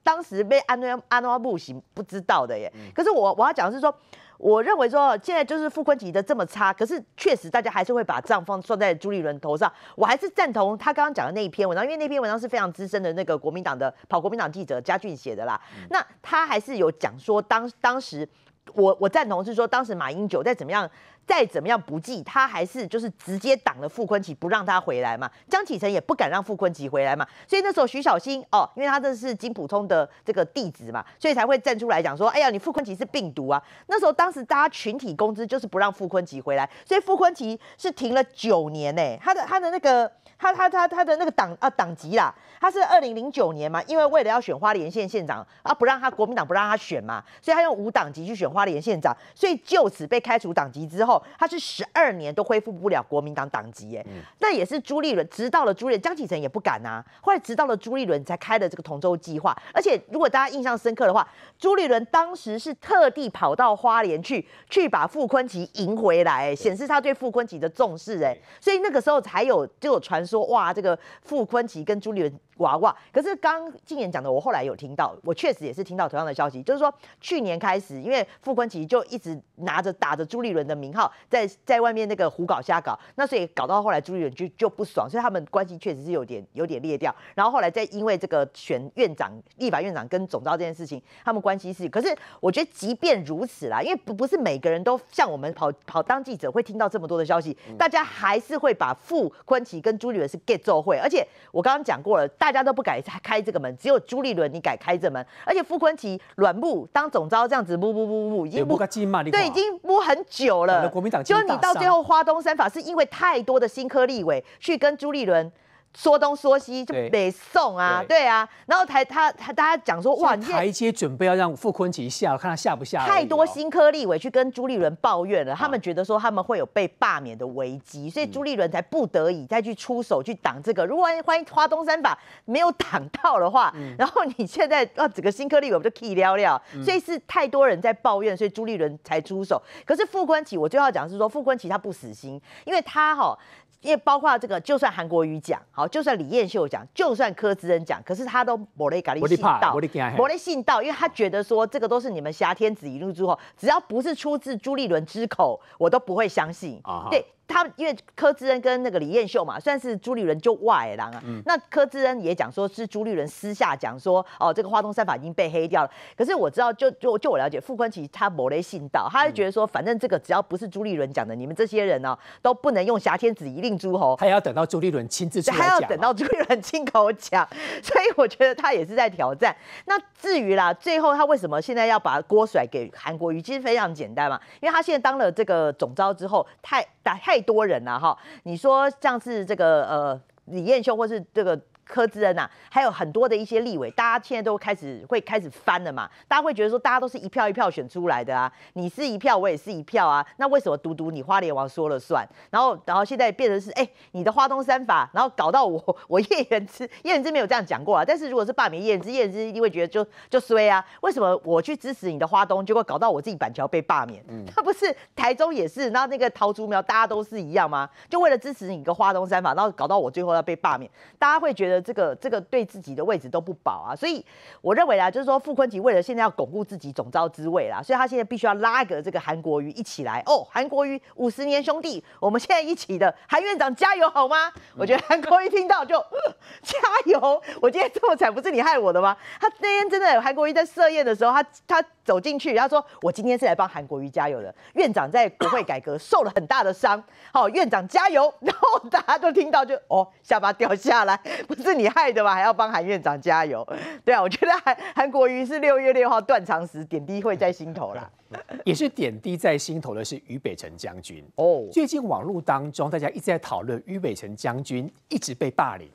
当时被安安诺布。不知道的耶，可是我我要讲的是说，我认为说现在就是富坤提的这么差，可是确实大家还是会把账放算在朱立伦头上。我还是赞同他刚刚讲的那一篇文章，因为那篇文章是非常资深的那个国民党的跑国民党记者嘉俊写的啦。那他还是有讲说当当时我我赞同是说当时马英九在怎么样。再怎么样不济，他还是就是直接挡了傅昆琪，不让他回来嘛。江启臣也不敢让傅昆琪回来嘛。所以那时候徐小新哦，因为他这是金普通的这个弟子嘛，所以才会站出来讲说：，哎呀，你傅昆琪是病毒啊！那时候当时大家群体工资就是不让傅昆琪回来，所以傅昆琪是停了九年呢。他的他的那个他他他他的那个党啊党籍啦，他是二零零九年嘛，因为为了要选花莲县县长，啊不让他国民党不让他选嘛，所以他用无党籍去选花莲县长，所以就此被开除党籍之后。他是十二年都恢复不了国民党党籍耶，那也是朱立伦，直到了朱立江启臣也不敢呐，后来直到了朱立伦才开了这个同舟计划，而且如果大家印象深刻的话，朱立伦当时是特地跑到花莲去，去把傅昆萁赢回来，显示他对傅昆萁的重视哎，所以那个时候才有就有传说哇，这个傅昆萁跟朱立伦。娃娃，可是刚静言讲的，我后来有听到，我确实也是听到同样的消息，就是说去年开始，因为傅昆萁就一直拿着打着朱立伦的名号，在在外面那个胡搞瞎搞，那所以搞到后来朱立伦就就不爽，所以他们关系确实是有点有点裂掉。然后后来再因为这个选院长、立法院长跟总召这件事情，他们关系是，可是我觉得即便如此啦，因为不不是每个人都像我们跑跑当记者会听到这么多的消息，大家还是会把傅昆萁跟朱立伦是 get 做会，而且我刚刚讲过了。大家都不敢开这个门，只有朱立伦你敢开这门，而且傅昆萁、软木当总招这样子，摸摸摸摸，已经木对，已经摸很久了。国民党就你到最后花东三法，是因为太多的新科立委去跟朱立伦。说东说西，就北送啊，对啊，然后才他他大家讲说哇，台阶准备要让傅昆萁下，看他下不下。太多新科立委去跟朱立伦抱怨了，他们觉得说他们会有被罢免的危机，所以朱立伦才不得已再去出手去挡这个。如果欢迎花东三把没有挡到的话，然后你现在让整个新科立委就气聊聊，所以是太多人在抱怨，所以朱立伦才出手。可是傅昆萁，我最要讲是说傅昆萁他不死心，因为他哈。因为包括这个，就算韩国瑜讲，好，就算李彦秀讲，就算柯智恩讲，可是他都没的咖喱信道，没的信道，因为他觉得说这个都是你们挟天子以令诸侯，只要不是出自朱立伦之口，我都不会相信。对。他因为柯智恩跟那个李彦秀嘛，算是朱立伦就外了啊。那柯智恩也讲说是朱立伦私下讲说，哦，这个花东三法已经被黑掉了。可是我知道，就就就我了解，傅昆萁他没信道，他就觉得说，反正这个只要不是朱立伦讲的，你们这些人哦，都不能用挟天子以令诸侯。他要等到朱立伦亲自，他要等到朱立伦亲口讲。所以我觉得他也是在挑战。那至于啦，最后他为什么现在要把锅甩给韩国瑜？其实非常简单嘛，因为他现在当了这个总招之后，太打太。太多人了哈！你说像是这个呃，李彦秀或是这个。柯志恩啊，还有很多的一些立委，大家现在都开始会开始翻了嘛？大家会觉得说，大家都是一票一票选出来的啊，你是一票，我也是一票啊，那为什么独独你花莲王说了算？然后，然后现在变成是，哎，你的花东三法，然后搞到我，我叶人之，叶人之没有这样讲过啊。但是如果是罢免叶人之，叶人之一定会觉得就就衰啊，为什么我去支持你的花东，结果搞到我自己板桥被罢免？嗯，他不是台中也是，然后那个桃竹苗大家都是一样吗？就为了支持你个花东三法，然后搞到我最后要被罢免，大家会觉得。这个这个对自己的位置都不保啊，所以我认为啊，就是说傅昆吉为了现在要巩固自己总召之位啦，所以他现在必须要拉一个这个韩国瑜一起来哦。韩国瑜五十年兄弟，我们现在一起的，韩院长加油好吗？我觉得韩国瑜听到就 加油。我今天这么惨，不是你害我的吗？他那天真的韩国瑜在设宴的时候，他他走进去，他说我今天是来帮韩国瑜加油的。院长在国会改革受了很大的伤，好，院长加油。然后大家都听到就哦，下巴掉下来，不是你害的吧？还要帮韩院长加油，对啊，我觉得韩韩国瑜是六月六号断肠时，点滴会在心头啦。也是点滴在心头的是俞北辰将军哦。最近网络当中，大家一直在讨论俞北辰将军一直被霸凌。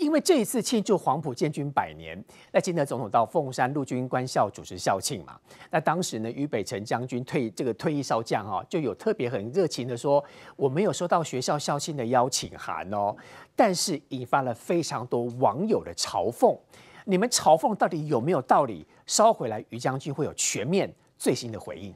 因为这一次庆祝黄埔建军百年，那金德总统到凤山陆军官校主持校庆嘛，那当时呢，于北辰将军退这个退役少将哈，就有特别很热情的说，我没有收到学校校庆的邀请函哦，但是引发了非常多网友的嘲讽，你们嘲讽到底有没有道理？捎回来于将军会有全面最新的回应。